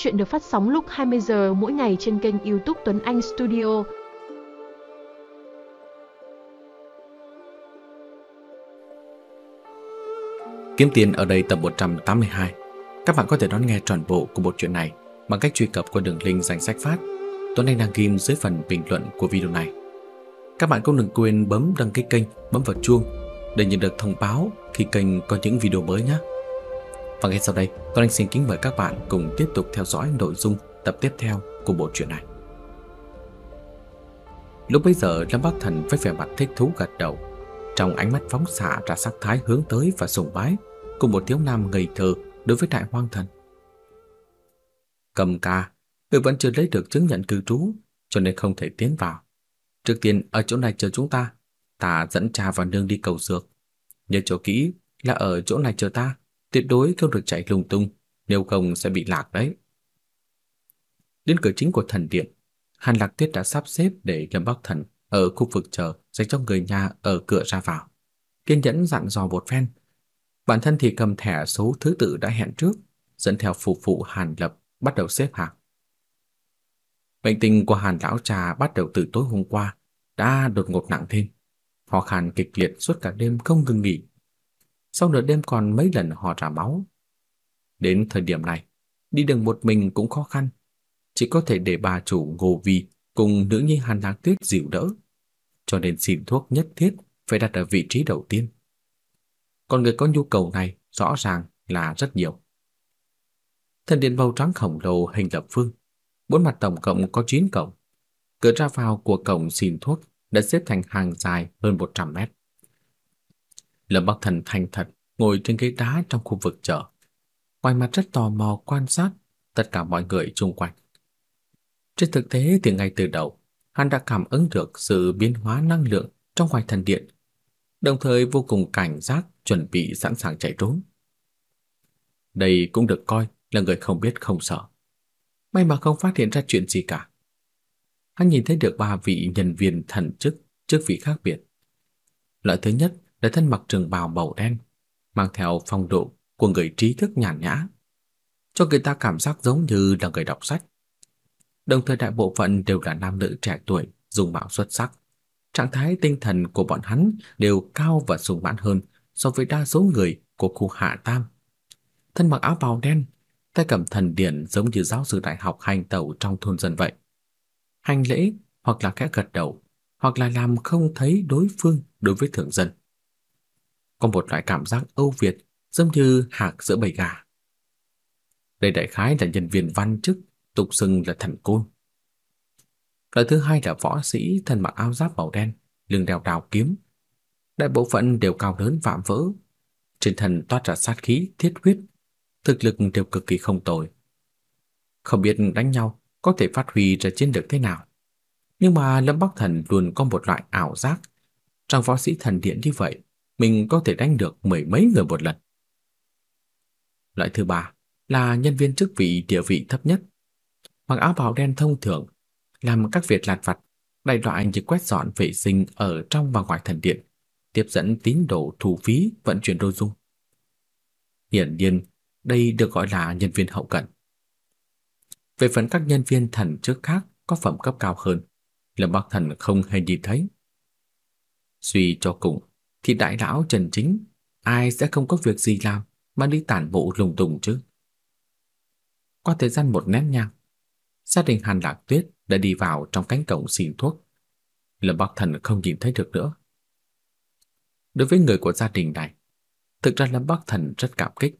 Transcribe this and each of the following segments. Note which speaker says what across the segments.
Speaker 1: Chuyện được phát sóng lúc 20 giờ mỗi ngày trên kênh YouTube Tuấn Anh Studio. Kiếm tiền ở đây tập 182. Các bạn có thể đón nghe toàn bộ của bộ truyện này bằng cách truy cập qua đường link danh sách phát Tuấn Anh đang ghim dưới phần bình luận của video này. Các bạn cũng đừng quên bấm đăng ký kênh, bấm vào chuông để nhận được thông báo khi kênh có những video mới nhé. Và ngay sau đây, con Anh xin kính mời các bạn cùng tiếp tục theo dõi nội dung tập tiếp theo của bộ truyện này. Lúc bấy giờ, Lâm Bắc Thần với vẻ mặt thích thú gật đầu, trong ánh mắt phóng xạ ra sắc thái hướng tới và sùng bái cùng một thiếu nam ngây thơ đối với đại hoang thần. Cầm ca, người vẫn chưa lấy được chứng nhận cư trú, cho nên không thể tiến vào. Trước tiên ở chỗ này chờ chúng ta, ta dẫn cha và nương đi cầu dược. Nhớ chỗ kỹ là ở chỗ này chờ ta, tuyệt đối không được chạy lung tung, nếu không sẽ bị lạc đấy. Đến cửa chính của thần điện, Hàn Lạc Tuyết đã sắp xếp để Lâm Bắc Thần ở khu vực chờ dành cho người nhà ở cửa ra vào. Kiên nhẫn dặn dò một phen. Bản thân thì cầm thẻ số thứ tự đã hẹn trước, dẫn theo phụ phụ Hàn Lập bắt đầu xếp hàng. Bệnh tình của Hàn lão trà bắt đầu từ tối hôm qua đã đột ngột nặng thêm. Họ khàn kịch liệt suốt cả đêm không ngừng nghỉ, sau nửa đêm còn mấy lần ho ra máu. Đến thời điểm này, đi đường một mình cũng khó khăn, chỉ có thể để bà chủ Ngô Vi cùng nữ nhi Hàn Lạc Tuyết dịu đỡ, cho nên xin thuốc nhất thiết phải đặt ở vị trí đầu tiên. Còn người có nhu cầu này rõ ràng là rất nhiều. Thần điện màu trắng khổng lồ hình lập phương, bốn mặt tổng cộng có 9 cổng. Cửa ra vào của cổng xin thuốc đã xếp thành hàng dài hơn 100 mét. Lâm Bắc Thần thành thật ngồi trên ghế đá trong khu vực chợ, ngoài mặt rất tò mò quan sát tất cả mọi người xung quanh. Trên thực tế thì ngay từ đầu, hắn đã cảm ứng được sự biến hóa năng lượng trong ngoài thần điện, đồng thời vô cùng cảnh giác chuẩn bị sẵn sàng chạy trốn. Đây cũng được coi là người không biết không sợ. May mà không phát hiện ra chuyện gì cả. Hắn nhìn thấy được ba vị nhân viên thần chức chức vị khác biệt. Loại thứ nhất đã thân mặc trường bào màu đen, mang theo phong độ của người trí thức nhàn nhã, cho người ta cảm giác giống như là người đọc sách. Đồng thời đại bộ phận đều là nam nữ trẻ tuổi, dùng mạo xuất sắc. Trạng thái tinh thần của bọn hắn đều cao và sùng mãn hơn so với đa số người của khu Hạ Tam. Thân mặc áo bào đen, tay cầm thần điển giống như giáo sư đại học hành tẩu trong thôn dân vậy. Hành lễ hoặc là khẽ gật đầu, hoặc là làm không thấy đối phương đối với thượng dân có một loại cảm giác âu việt giống như hạc giữa bầy gà. Đây đại khái là nhân viên văn chức, tục xưng là thần côn. Loại thứ hai là võ sĩ thân mặc áo giáp màu đen, lưng đeo đào kiếm. Đại bộ phận đều cao lớn vạm vỡ, trên thần toát ra sát khí thiết huyết, thực lực đều cực kỳ không tồi. Không biết đánh nhau có thể phát huy ra chiến lược thế nào, nhưng mà Lâm Bắc Thần luôn có một loại ảo giác rằng võ sĩ thần điện như vậy mình có thể đánh được mười mấy người một lần. Loại thứ ba là nhân viên chức vị địa vị thấp nhất, mặc áo bào đen thông thường, làm các việc lặt vặt, đại loại như quét dọn vệ sinh ở trong và ngoài thần điện, tiếp dẫn tín đồ thu phí vận chuyển đồ dùng. Hiển nhiên, đây được gọi là nhân viên hậu cần. Về phần các nhân viên thần trước khác có phẩm cấp cao hơn, Lâm Bắc Thần không hề nhìn thấy. Suy cho cùng, thì đại lão Trần Chính ai sẽ không có việc gì làm mà đi tản bộ lùng tùng chứ. Qua thời gian một nén nhang, gia đình Hàn Lạc Tuyết đã đi vào trong cánh cổng xin thuốc. Lâm Bắc Thần không nhìn thấy được nữa. Đối với người của gia đình này, thực ra Lâm Bắc Thần rất cảm kích.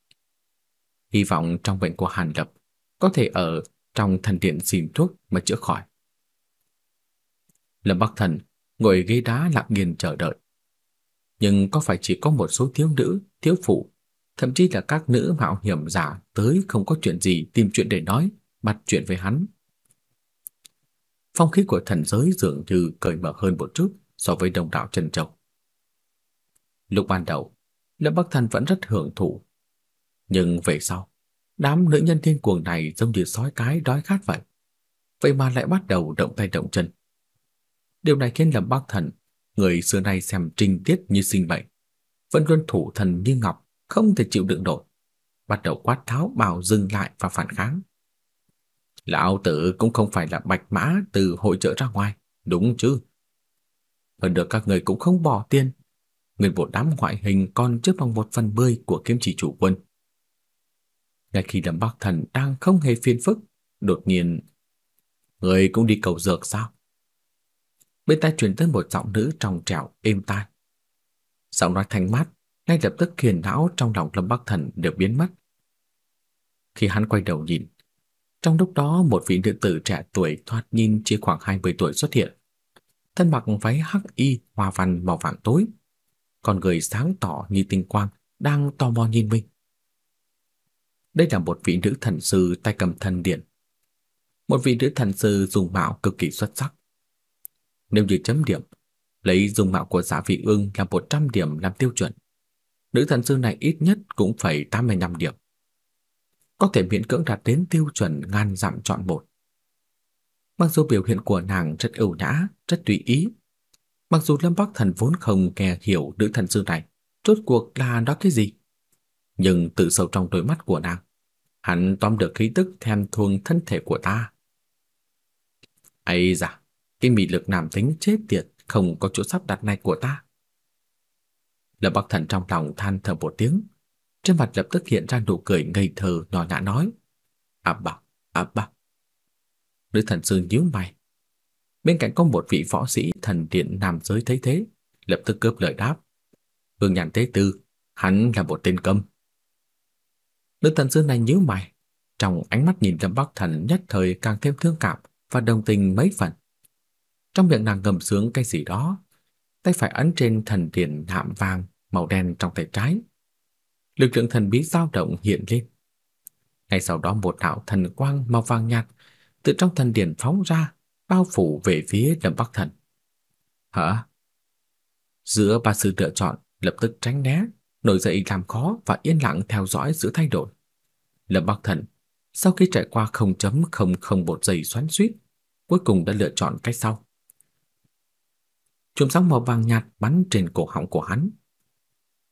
Speaker 1: Hy vọng trong bệnh của Hàn Lập có thể ở trong thần điện xin thuốc mà chữa khỏi. Lâm Bắc Thần ngồi ghế đá lặng nghiền chờ đợi nhưng có phải chỉ có một số thiếu nữ, thiếu phụ, thậm chí là các nữ mạo hiểm giả tới không có chuyện gì tìm chuyện để nói, bắt chuyện với hắn. Phong khí của thần giới dường như cởi mở hơn một chút so với đồng đạo Trần Châu. Lúc ban đầu, Lâm Bắc Thần vẫn rất hưởng thụ, nhưng về sau, đám nữ nhân thiên cuồng này giống như sói cái đói khát vậy, vậy mà lại bắt đầu động tay động chân. Điều này khiến Lâm Bắc Thần người xưa nay xem trinh tiết như sinh mệnh, vẫn luôn thủ thần như ngọc, không thể chịu đựng nổi, bắt đầu quát tháo bảo dừng lại và phản kháng. Lão tử cũng không phải là bạch mã từ hội trợ ra ngoài, đúng chứ? Hơn được các người cũng không bỏ tiền. Nguyên bộ đám ngoại hình còn chưa bằng một phần mười của kiếm chỉ chủ quân. Ngay khi Lâm Bắc Thần đang không hề phiền phức, đột nhiên... Người cũng đi cầu dược sao? bên tai truyền tới một giọng nữ trong trẻo êm tai. Giọng nói thanh mát, ngay lập tức khiến não trong lòng Lâm Bắc Thần được biến mất. Khi hắn quay đầu nhìn, trong lúc đó một vị nữ tử trẻ tuổi thoạt nhìn chỉ khoảng 20 tuổi xuất hiện. Thân mặc váy hắc y hoa văn màu vàng tối, còn người sáng tỏ như tinh quang đang tò mò nhìn mình. Đây là một vị nữ thần sư tay cầm thần điện. Một vị nữ thần sư dùng mạo cực kỳ xuất sắc, nếu như chấm điểm, lấy dung mạo của giả vị ương là 100 điểm làm tiêu chuẩn. Nữ thần sư này ít nhất cũng phải 85 điểm. Có thể miễn cưỡng đạt đến tiêu chuẩn ngàn giảm chọn một. Mặc dù biểu hiện của nàng rất ưu nhã, rất tùy ý, mặc dù Lâm Bắc Thần vốn không nghe hiểu nữ thần sư này, rốt cuộc là đó cái gì, nhưng từ sâu trong đôi mắt của nàng, hắn tóm được khí tức thèm thuồng thân thể của ta. Ấy da, cái mị lực nam tính chết tiệt không có chỗ sắp đặt này của ta. Lâm Bắc Thần trong lòng than thở một tiếng, trên mặt lập tức hiện ra nụ cười ngây thơ nhỏ nhã nói: "A bà, a bà." Nữ thần sư nhíu mày. Bên cạnh có một vị võ sĩ thần điện nam giới thấy thế, lập tức cướp lời đáp: "Vương nhàn tế tư, hắn là một tên câm." Nữ thần sư này nhíu mày, trong ánh mắt nhìn Lâm Bắc Thần nhất thời càng thêm thương cảm và đồng tình mấy phần. Trong miệng nàng ngầm sướng cái gì đó, tay phải ấn trên thần điện nạm vàng màu đen trong tay trái. Lực lượng thần bí dao động hiện lên. Ngay sau đó một đạo thần quang màu vàng nhạt từ trong thần điện phóng ra, bao phủ về phía Lâm Bắc Thần. Hả? Giữa ba sư lựa chọn lập tức tránh né, nổi dậy làm khó và yên lặng theo dõi sự thay đổi. Lâm Bắc Thần, sau khi trải qua 0.001 giây xoắn xuýt, cuối cùng đã lựa chọn cách sau chùm sóng màu vàng nhạt bắn trên cổ họng của hắn.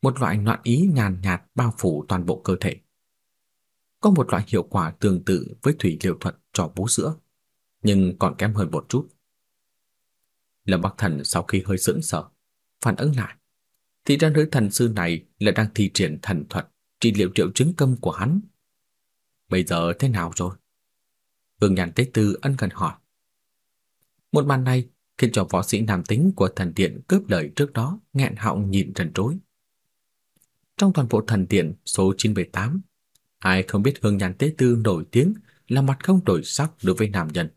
Speaker 1: Một loại loạn ý nhàn nhạt bao phủ toàn bộ cơ thể. Có một loại hiệu quả tương tự với thủy liệu thuật cho bú sữa, nhưng còn kém hơn một chút. Lâm Bắc Thần sau khi hơi sững sờ, phản ứng lại. Thì ra nữ thần sư này là đang thi triển thần thuật trị liệu triệu chứng câm của hắn. Bây giờ thế nào rồi? Vương Nhàn Tế Tư ân cần hỏi. Một màn này khiến cho võ sĩ nam tính của thần điện cướp lời trước đó nghẹn họng nhìn trần trối. Trong toàn bộ thần điện số 98, ai không biết hương nhàn tế tư nổi tiếng là mặt không đổi sắc đối với nam nhân.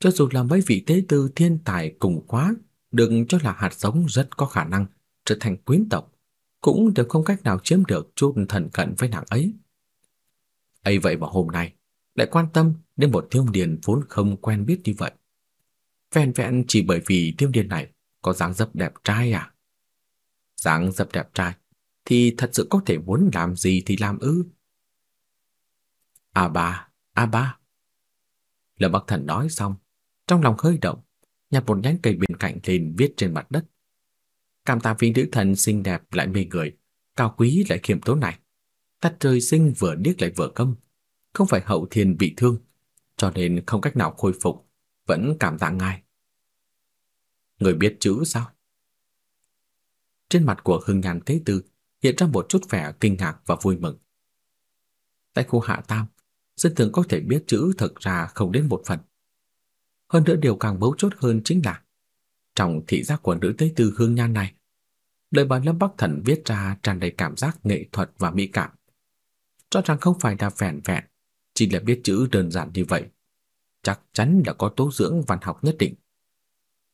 Speaker 1: Cho dù là mấy vị tế tư thiên tài cùng quá được cho là hạt giống rất có khả năng trở thành quyến tộc, cũng đều không cách nào chiếm được chút thần cận với nàng ấy. ấy vậy mà hôm nay lại quan tâm đến một thiếu niên vốn không quen biết như vậy. Vẹn vẹn chỉ bởi vì thiếu niên này có dáng dấp đẹp trai à? Dáng dấp đẹp trai thì thật sự có thể muốn làm gì thì làm ư? A ba, a ba. Lâm Bắc Thần nói xong, trong lòng hơi động, nhặt một nhánh cây bên cạnh lên viết trên mặt đất. Cảm tạ vị nữ thần xinh đẹp lại mê người, cao quý lại khiêm tốn này. Tắt trời sinh vừa điếc lại vừa câm, không phải hậu thiên bị thương, cho nên không cách nào khôi phục, vẫn cảm tạ ngài người biết chữ sao? Trên mặt của Hưng Nhàn Thế Tử hiện ra một chút vẻ kinh ngạc và vui mừng. Tại khu hạ tam, dân thường có thể biết chữ thực ra không đến một phần. Hơn nữa điều càng bấu chốt hơn chính là trong thị giác của nữ Thế tư hương nhan này, lời bà Lâm Bắc Thần viết ra tràn đầy cảm giác nghệ thuật và mỹ cảm. Cho rằng không phải là vẹn vẹn, chỉ là biết chữ đơn giản như vậy. Chắc chắn là có tố dưỡng văn học nhất định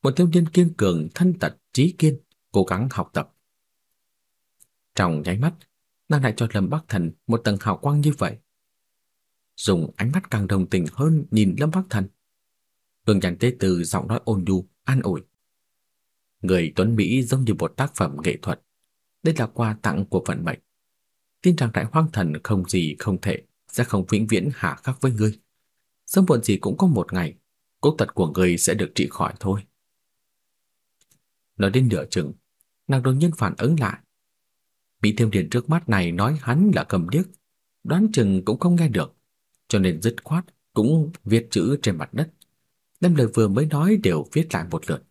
Speaker 1: một thiếu niên kiên cường thân tật trí kiên, cố gắng học tập. Trong nháy mắt, nàng lại cho Lâm Bắc Thần một tầng hào quang như vậy. Dùng ánh mắt càng đồng tình hơn nhìn Lâm Bắc Thần. Hương Nhàn Tế Từ giọng nói ôn nhu, an ủi. Người Tuấn Mỹ giống như một tác phẩm nghệ thuật. Đây là quà tặng của vận mệnh. Tin rằng đại hoang thần không gì không thể, sẽ không vĩnh viễn hạ khắc với ngươi. Sớm muộn gì cũng có một ngày, cốt tật của ngươi sẽ được trị khỏi thôi. Nói đến nửa chừng, nàng đột nhiên phản ứng lại. Bị thiêm điện trước mắt này nói hắn là cầm điếc, đoán chừng cũng không nghe được, cho nên dứt khoát cũng viết chữ trên mặt đất, đem lời vừa mới nói đều viết lại một lượt.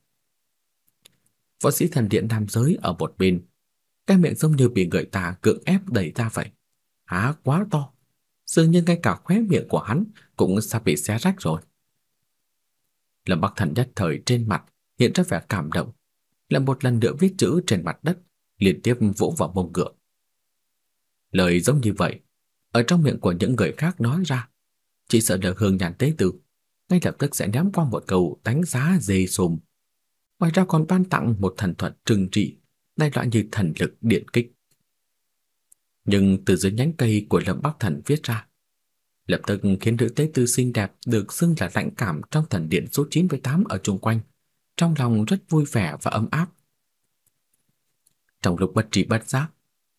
Speaker 1: Võ sĩ thần điện nam giới ở một bên, cái miệng giống như bị người ta cưỡng ép đẩy ra vậy, há quá to, dường như ngay cả khóe miệng của hắn cũng sắp bị xé rách rồi. Lâm Bắc Thần nhất thời trên mặt hiện ra vẻ cảm động, là một lần nữa viết chữ trên mặt đất, liên tiếp vỗ vào mông cửa. Lời giống như vậy, ở trong miệng của những người khác nói ra, chỉ sợ được hương nhàn tế tử, ngay lập tức sẽ ném qua một câu đánh giá dê sùm. Ngoài ra còn ban tặng một thần thuật trừng trị, đại loại như thần lực điện kích. Nhưng từ dưới nhánh cây của Lâm Bắc Thần viết ra, lập tức khiến nữ tế tư xinh đẹp được xưng là lãnh cảm trong thần điện số 98 ở chung quanh trong lòng rất vui vẻ và ấm áp. Trong lúc bất trí bất giác,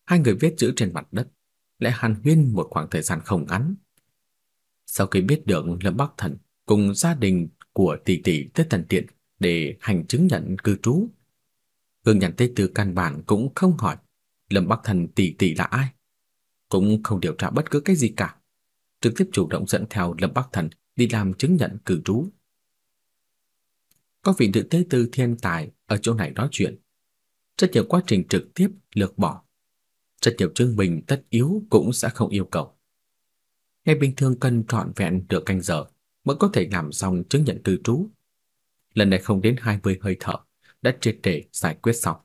Speaker 1: hai người viết chữ trên mặt đất lại hàn huyên một khoảng thời gian không ngắn. Sau khi biết được Lâm Bắc Thần cùng gia đình của tỷ tỷ tới thần tiện để hành chứng nhận cư trú, Hương Nhàn Tây Từ căn bản cũng không hỏi Lâm Bắc Thần tỷ tỷ là ai, cũng không điều tra bất cứ cái gì cả, trực tiếp chủ động dẫn theo Lâm Bắc Thần đi làm chứng nhận cư trú. Có vị nữ tế tư thiên tài ở chỗ này nói chuyện. Rất nhiều quá trình trực tiếp lược bỏ. Rất nhiều chương bình tất yếu cũng sẽ không yêu cầu. Ngày bình thường cần trọn vẹn được canh giờ mới có thể làm xong chứng nhận cư trú. Lần này không đến 20 hơi thở, đã triệt để giải quyết xong.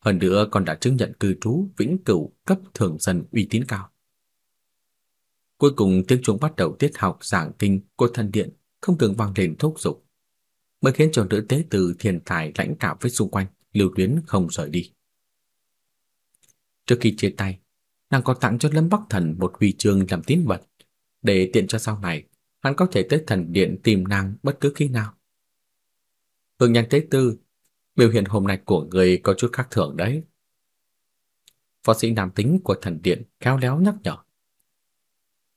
Speaker 1: Hơn nữa còn đã chứng nhận cư trú vĩnh cửu cấp thường dân uy tín cao. Cuối cùng tiếng chuông bắt đầu tiết học giảng kinh của thần điện không ngừng vang lên thúc giục mới khiến cho nữ tế tử thiên tài lãnh cảm với xung quanh, Lưu Tuyến không rời đi. Trước khi chia tay, nàng còn tặng cho Lâm Bắc Thần một huy chương làm tín vật, để tiện cho sau này, hắn có thể tới thần điện tìm nàng bất cứ khi nào. Hương Nhan Tế Tư, biểu hiện hôm nay của người có chút khác thường đấy. Phó sĩ nam tính của thần điện khéo léo nhắc nhở.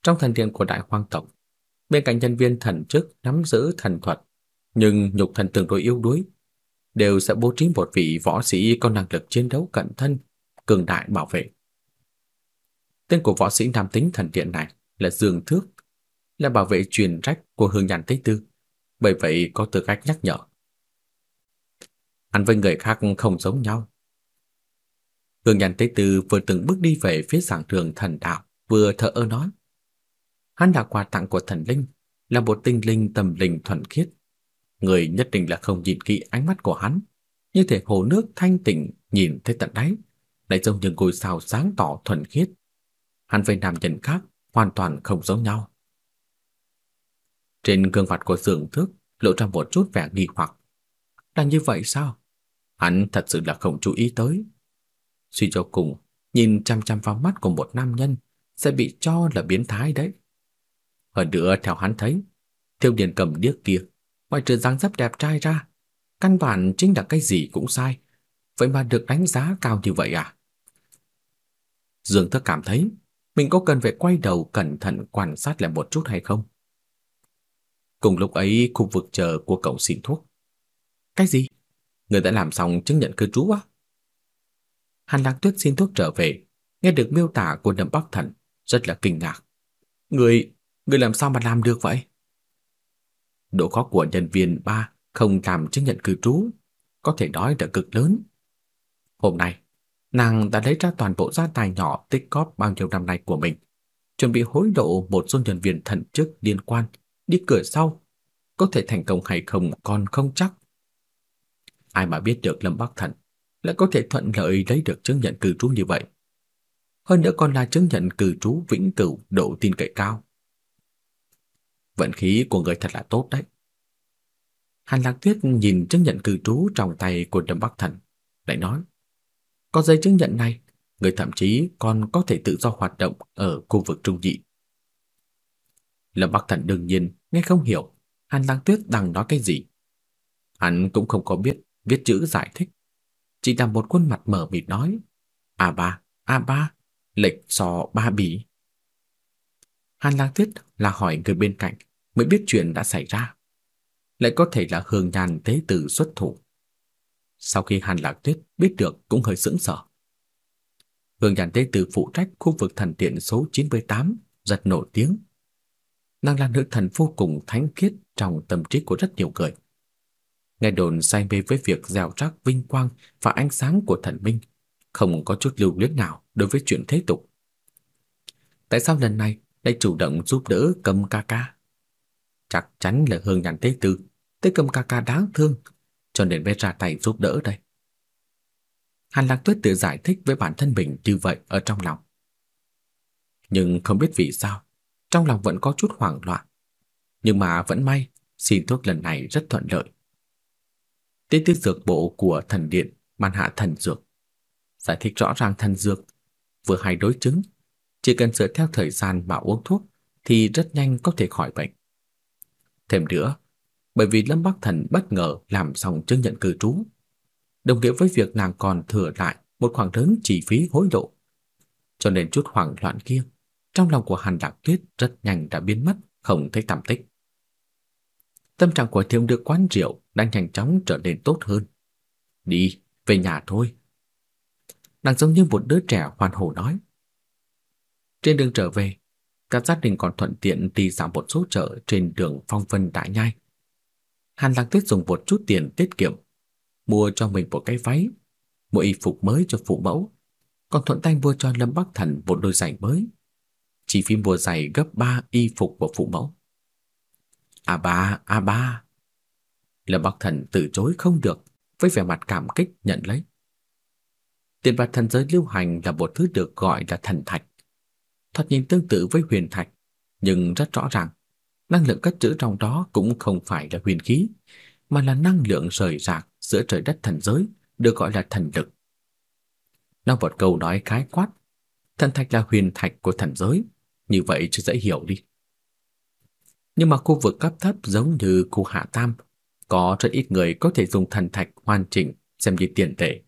Speaker 1: Trong thần điện của đại hoàng tộc, bên cạnh nhân viên thần chức nắm giữ thần thuật nhưng Nhục Thần tương đối yếu đuối, đều sẽ bố trí một vị võ sĩ có năng lực chiến đấu cận thân, cường đại bảo vệ. Tên của võ sĩ nam tính thần điện này là Dương Thước, là bảo vệ truyền trách của Hương Nhàn Tế Tư, bởi vậy có tư cách nhắc nhở. Ăn với người khác không giống nhau. Hương Nhàn Tế Tư vừa từng bước đi về phía giảng trường thần đạo, vừa thở ơ nói. Hắn là quà tặng của thần linh, là một tinh linh tầm linh thuần khiết, người nhất định là không nhìn kỹ ánh mắt của hắn, như thể hồ nước thanh tịnh nhìn thấy tận đáy, lại giống như ngôi sao sáng tỏ thuần khiết. Hắn với nam nhân khác hoàn toàn không giống nhau. Trên gương mặt của Dường Thước lộ ra một chút vẻ nghi hoặc. Đang như vậy sao? Hắn thật sự là không chú ý tới. Suy cho cùng, nhìn chăm chăm vào mắt của một nam nhân sẽ bị cho là biến thái đấy. Hơn nữa theo hắn thấy, thiếu niên cầm điếc kia Ngoài trừ dáng dấp đẹp trai ra, căn bản chính là cái gì cũng sai. Vậy mà được đánh giá cao như vậy à? Dương Thức cảm thấy mình có cần phải quay đầu cẩn thận quan sát lại một chút hay không? Cùng lúc ấy, khu vực chờ của cậu xin thuốc. Cái gì? Người đã làm xong chứng nhận cư trú á? Hàn Lạc Tuyết xin thuốc trở về, nghe được miêu tả của Đầm Bắc Thần, rất là kinh ngạc. Người, người làm sao mà làm được vậy? độ khó của nhân viên 3 không làm chứng nhận cư trú có thể nói là cực lớn. Hôm nay, nàng đã lấy ra toàn bộ gia tài nhỏ tích góp bao nhiêu năm nay của mình, chuẩn bị hối lộ một số nhân viên thần chức liên quan đi cửa sau, có thể thành công hay không còn không chắc. Ai mà biết được Lâm Bắc Thần lại có thể thuận lợi lấy được chứng nhận cư trú như vậy. Hơn nữa còn là chứng nhận cư trú vĩnh cửu độ tin cậy cao vận khí của người thật là tốt đấy. Hàn Lạc Tuyết nhìn chứng nhận cư trú trong tay của Đâm Bắc Thần, lại nói, có giấy chứng nhận này, người thậm chí còn có thể tự do hoạt động ở khu vực trung dị. Lâm Bắc Thần đương nhiên nghe không hiểu Hàn Lạc Tuyết đang nói cái gì. Hắn cũng không có biết viết chữ giải thích, chỉ là một khuôn mặt mở mịt nói, "A ba, a ba, lệch so ba bỉ." Hàn Lang Tuyết là hỏi người bên cạnh mới biết chuyện đã xảy ra. Lại có thể là Hương Nhàn tế tử xuất thủ. Sau khi Hàn Lạc Tuyết biết được cũng hơi sững sờ. Hương Nhàn tế tử phụ trách khu vực thần điện số 98 rất nổi tiếng. Nàng là nữ thần vô cùng thánh khiết trong tâm trí của rất nhiều người. Nghe đồn say mê với việc gieo rắc vinh quang và ánh sáng của thần minh, không có chút lưu luyến nào đối với chuyện thế tục. Tại sao lần này đã chủ động giúp đỡ Cầm ca ca. Chắc chắn là Hương Nhàn thế Tư, tới Cầm ca ca đáng thương, cho nên mới ra tay giúp đỡ đây. Hàn Lạc Tuyết tự giải thích với bản thân mình như vậy ở trong lòng. Nhưng không biết vì sao, trong lòng vẫn có chút hoảng loạn. Nhưng mà vẫn may, xin thuốc lần này rất thuận lợi. Tế tư dược bộ của thần điện ban hạ thần dược. Giải thích rõ ràng thần dược vừa hay đối chứng chỉ cần dựa theo thời gian mà uống thuốc thì rất nhanh có thể khỏi bệnh. Thêm nữa, bởi vì Lâm Bắc Thần bất ngờ làm xong chứng nhận cư trú, đồng nghĩa với việc nàng còn thừa lại một khoản lớn chi phí hối lộ. Cho nên chút hoảng loạn kia trong lòng của Hàn lạc Tuyết rất nhanh đã biến mất, không thấy tăm tích. Tâm trạng của thiếu nữ quán rượu đang nhanh chóng trở nên tốt hơn. Đi, về nhà thôi. Nàng giống như một đứa trẻ hoàn hồ nói. Trên đường trở về, các gia đình còn thuận tiện đi dạo một số chợ trên đường Phong Vân Đại Nhai. Hàn Lạc Tuyết dùng một chút tiền tiết kiệm, mua cho mình một cái váy, mua y phục mới cho phụ mẫu, còn thuận tay mua cho Lâm Bắc Thần một đôi giày mới. Chi phí mua giày gấp 3 y phục của phụ mẫu. a à ba, a à ba. Lâm Bắc Thần từ chối không được, với vẻ mặt cảm kích nhận lấy. Tiền bạc thần giới lưu hành là một thứ được gọi là thần thạch thoạt nhìn tương tự với huyền thạch, nhưng rất rõ ràng, năng lượng cất trữ trong đó cũng không phải là huyền khí, mà là năng lượng rời rạc giữa trời đất thần giới, được gọi là thần lực. Nó một câu nói khái quát, thần thạch là huyền thạch của thần giới, như vậy cho dễ hiểu đi. Nhưng mà khu vực cấp thấp giống như khu hạ tam, có rất ít người có thể dùng thần thạch hoàn chỉnh xem như tiền tệ.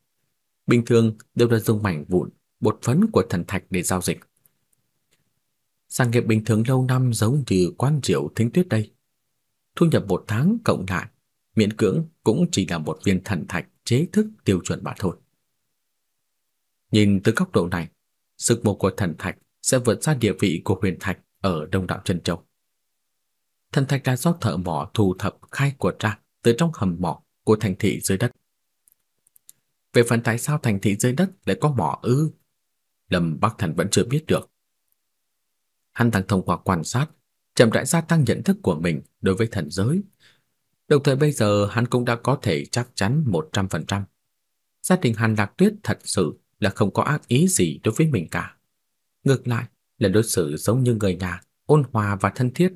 Speaker 1: Bình thường đều là dùng mảnh vụn, bột phấn của thần thạch để giao dịch. Sang nghiệp bình thường lâu năm giống như quan rượu thính tuyết đây. Thu nhập một tháng cộng lại, miễn cưỡng cũng chỉ là một viên thần thạch chế thức tiêu chuẩn mà thôi. Nhìn từ góc độ này, sức mục của thần thạch sẽ vượt xa địa vị của huyền thạch ở đông đảo Trân Châu. Thần thạch là do thợ mỏ thu thập khai quật ra từ trong hầm mỏ của thành thị dưới đất. Về phần tại sao thành thị dưới đất lại có mỏ ư? Lâm Bắc Thần vẫn chưa biết được. Hắn đang thông qua quan sát, chậm rãi gia tăng nhận thức của mình đối với thần giới. Đồng thời bây giờ hắn cũng đã có thể chắc chắn 100%. Gia đình Hàn Lạc Tuyết thật sự là không có ác ý gì đối với mình cả. Ngược lại là đối xử giống như người nhà, ôn hòa và thân thiết.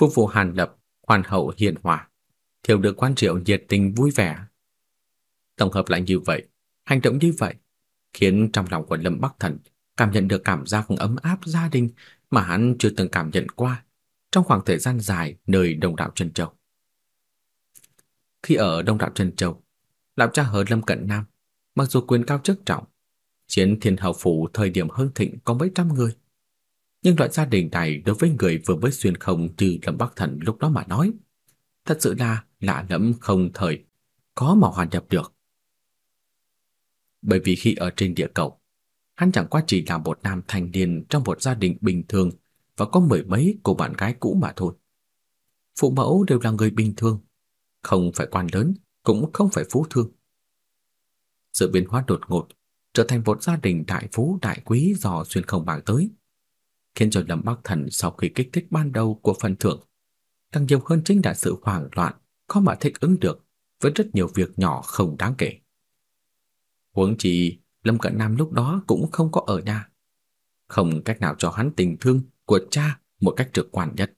Speaker 1: Phu phụ Hàn Lập, hoàn hậu hiền hòa, thiểu được quan triệu nhiệt tình vui vẻ. Tổng hợp lại như vậy, hành động như vậy khiến trong lòng của Lâm Bắc Thần cảm nhận được cảm giác ấm áp gia đình mà hắn chưa từng cảm nhận qua trong khoảng thời gian dài nơi đồng đạo Trần Châu. Khi ở đồng đạo Trần Châu, lão cha hờ Lâm Cận Nam, mặc dù quyền cao chức trọng, chiến thiên hậu phủ thời điểm hưng thịnh có mấy trăm người, nhưng loại gia đình này đối với người vừa mới xuyên không từ Lâm Bắc Thần lúc đó mà nói, thật sự là lạ lẫm không thời, có mà hòa nhập được. Bởi vì khi ở trên địa cầu, hắn chẳng qua chỉ là một nam thanh niên trong một gia đình bình thường và có mười mấy cô bạn gái cũ mà thôi. Phụ mẫu đều là người bình thường, không phải quan lớn, cũng không phải phú thương. Sự biến hóa đột ngột trở thành một gia đình đại phú đại quý dò xuyên không bằng tới, khiến cho Lâm Bắc Thần sau khi kích thích ban đầu của phần thưởng, càng nhiều hơn chính là sự hoảng loạn khó mà thích ứng được với rất nhiều việc nhỏ không đáng kể. Huống chi Lâm Cận Nam lúc đó cũng không có ở nhà. Không cách nào cho hắn tình thương của cha một cách trực quan nhất.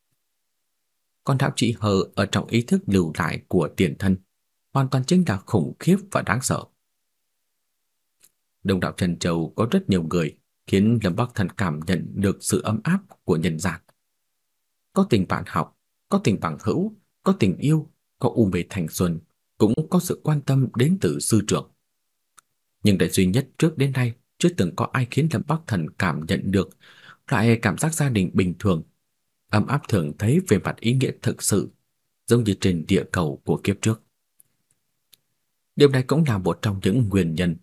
Speaker 1: Con đạo trị hờ ở trong ý thức lưu lại của tiền thân hoàn toàn chính là khủng khiếp và đáng sợ. Đông đảo Trần Châu có rất nhiều người khiến Lâm Bắc Thần cảm nhận được sự ấm áp của nhân gian. Có tình bạn học, có tình bằng hữu, có tình yêu, có u mê thành xuân, cũng có sự quan tâm đến từ sư trưởng nhưng đại duy nhất trước đến nay chưa từng có ai khiến Lâm Bắc Thần cảm nhận được loại cảm giác gia đình bình thường, ấm áp thường thấy về mặt ý nghĩa thực sự, giống như trên địa cầu của kiếp trước. Điều này cũng là một trong những nguyên nhân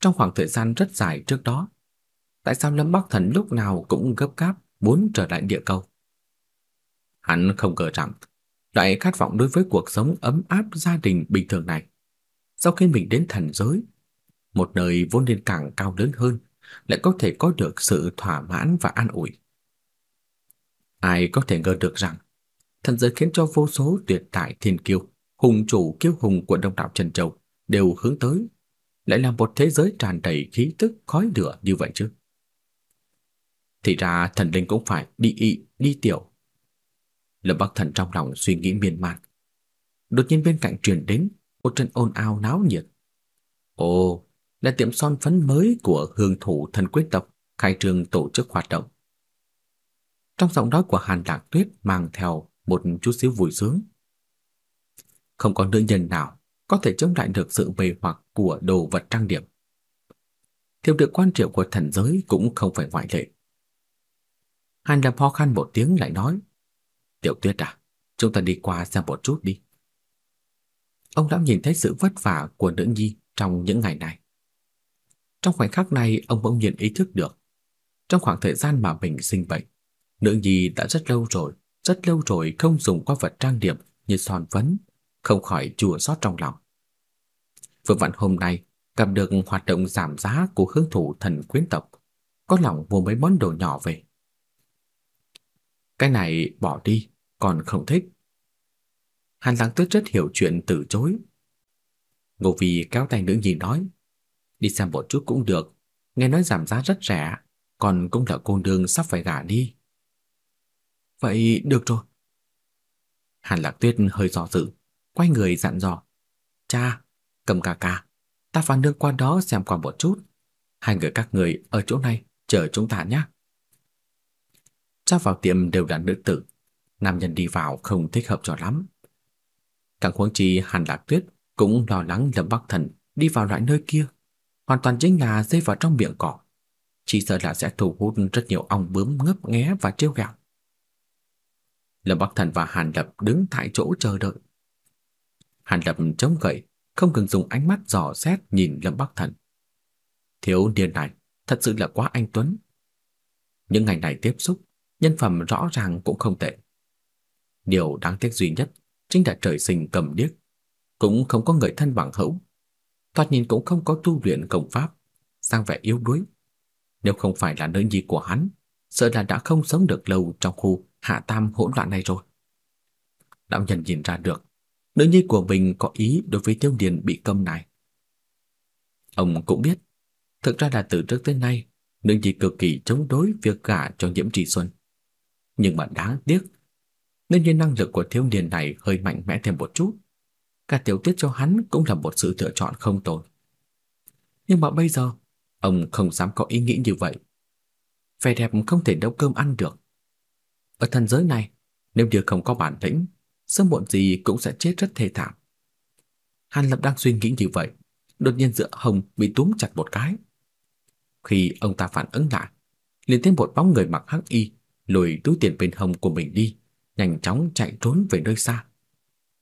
Speaker 1: trong khoảng thời gian rất dài trước đó, tại sao Lâm Bắc Thần lúc nào cũng gấp gáp muốn trở lại địa cầu. Hắn không ngờ rằng loại khát vọng đối với cuộc sống ấm áp gia đình bình thường này, sau khi mình đến thần giới một đời vốn nên càng cao lớn hơn, lại có thể có được sự thỏa mãn và an ủi. Ai có thể ngờ được rằng, thần giới khiến cho vô số tuyệt tại thiên kiêu, hùng chủ kiêu hùng của đông đảo Trần Châu đều hướng tới, lại là một thế giới tràn đầy khí tức khói lửa như vậy chứ. Thì ra thần linh cũng phải đi ị, đi tiểu. Lâm Bắc Thần trong lòng suy nghĩ miên man. Đột nhiên bên cạnh truyền đến một trận ồn ào náo nhiệt. Ồ, là tiệm son phấn mới của hương thủ thần quyết tộc khai trương tổ chức hoạt động. Trong giọng nói của Hàn Lạc Tuyết mang theo một chút xíu vui sướng. Không có nữ nhân nào có thể chống lại được sự bề hoặc của đồ vật trang điểm. Thiêu được quan triệu của thần giới cũng không phải ngoại lệ. Hàn Lập ho khăn một tiếng lại nói, Tiểu Tuyết à, chúng ta đi qua xem một chút đi. Ông đã nhìn thấy sự vất vả của nữ nhi trong những ngày này. Trong khoảnh khắc này, ông bỗng nhiên ý thức được. Trong khoảng thời gian mà mình sinh bệnh, nữ nhi đã rất lâu rồi, rất lâu rồi không dùng qua vật trang điểm như son phấn, không khỏi chùa xót trong lòng. Vừa vặn hôm nay, gặp được hoạt động giảm giá của hương thủ thần quyến tộc, có lòng mua mấy món đồ nhỏ về. Cái này bỏ đi, còn không thích. Hàn Lăng Tuyết rất hiểu chuyện từ chối. Ngô Vì kéo tay nữ nhi nói, đi xem một chút cũng được, nghe nói giảm giá rất rẻ, còn cũng là cô đường sắp phải gả đi. Vậy được rồi. Hàn Lạc Tuyết hơi do dự, quay người dặn dò. Cha, cầm ca ca, ta và nương qua đó xem qua một chút. Hai người các người ở chỗ này chờ chúng ta nhé. Ra vào tiệm đều là nữ tử, nam nhân đi vào không thích hợp cho lắm. Càng huống chi Hàn Lạc Tuyết cũng lo lắng Lâm Bắc Thần đi vào loại nơi kia hoàn toàn chính là rơi vào trong miệng cỏ. Chỉ sợ là sẽ thu hút rất nhiều ong bướm ngấp nghé và trêu ghẹo. Lâm Bắc Thần và Hàn Lập đứng tại chỗ chờ đợi. Hàn Lập chống gậy, không cần dùng ánh mắt dò xét nhìn Lâm Bắc Thần. Thiếu niên này thật sự là quá anh tuấn. Những ngày này tiếp xúc, nhân phẩm rõ ràng cũng không tệ. Điều đáng tiếc duy nhất chính là trời sinh cầm điếc, cũng không có người thân bằng hữu, thoạt nhìn cũng không có tu luyện công pháp, sang vẻ yếu đuối. Nếu không phải là nữ nhi của hắn, sợ là đã không sống được lâu trong khu hạ tam hỗn loạn này rồi. Lão nhân nhìn ra được, nữ nhi của mình có ý đối với tiêu điền bị câm này. Ông cũng biết, thực ra là từ trước tới nay, nữ nhi cực kỳ chống đối việc gả cho nhiễm trì xuân. Nhưng mà đáng tiếc, nên như năng lực của thiếu niên này hơi mạnh mẽ thêm một chút, cả tiểu tiết cho hắn cũng là một sự lựa chọn không tồi. Nhưng mà bây giờ, ông không dám có ý nghĩ như vậy. Vẻ đẹp không thể nấu cơm ăn được. Ở thần giới này, nếu như không có bản lĩnh, sớm muộn gì cũng sẽ chết rất thê thảm. Hàn Lập đang suy nghĩ như vậy, đột nhiên giữa hồng bị túm chặt một cái. Khi ông ta phản ứng lại, liền thấy một bóng người mặc hắc y lùi túi tiền bên hồng của mình đi, nhanh chóng chạy trốn về nơi xa.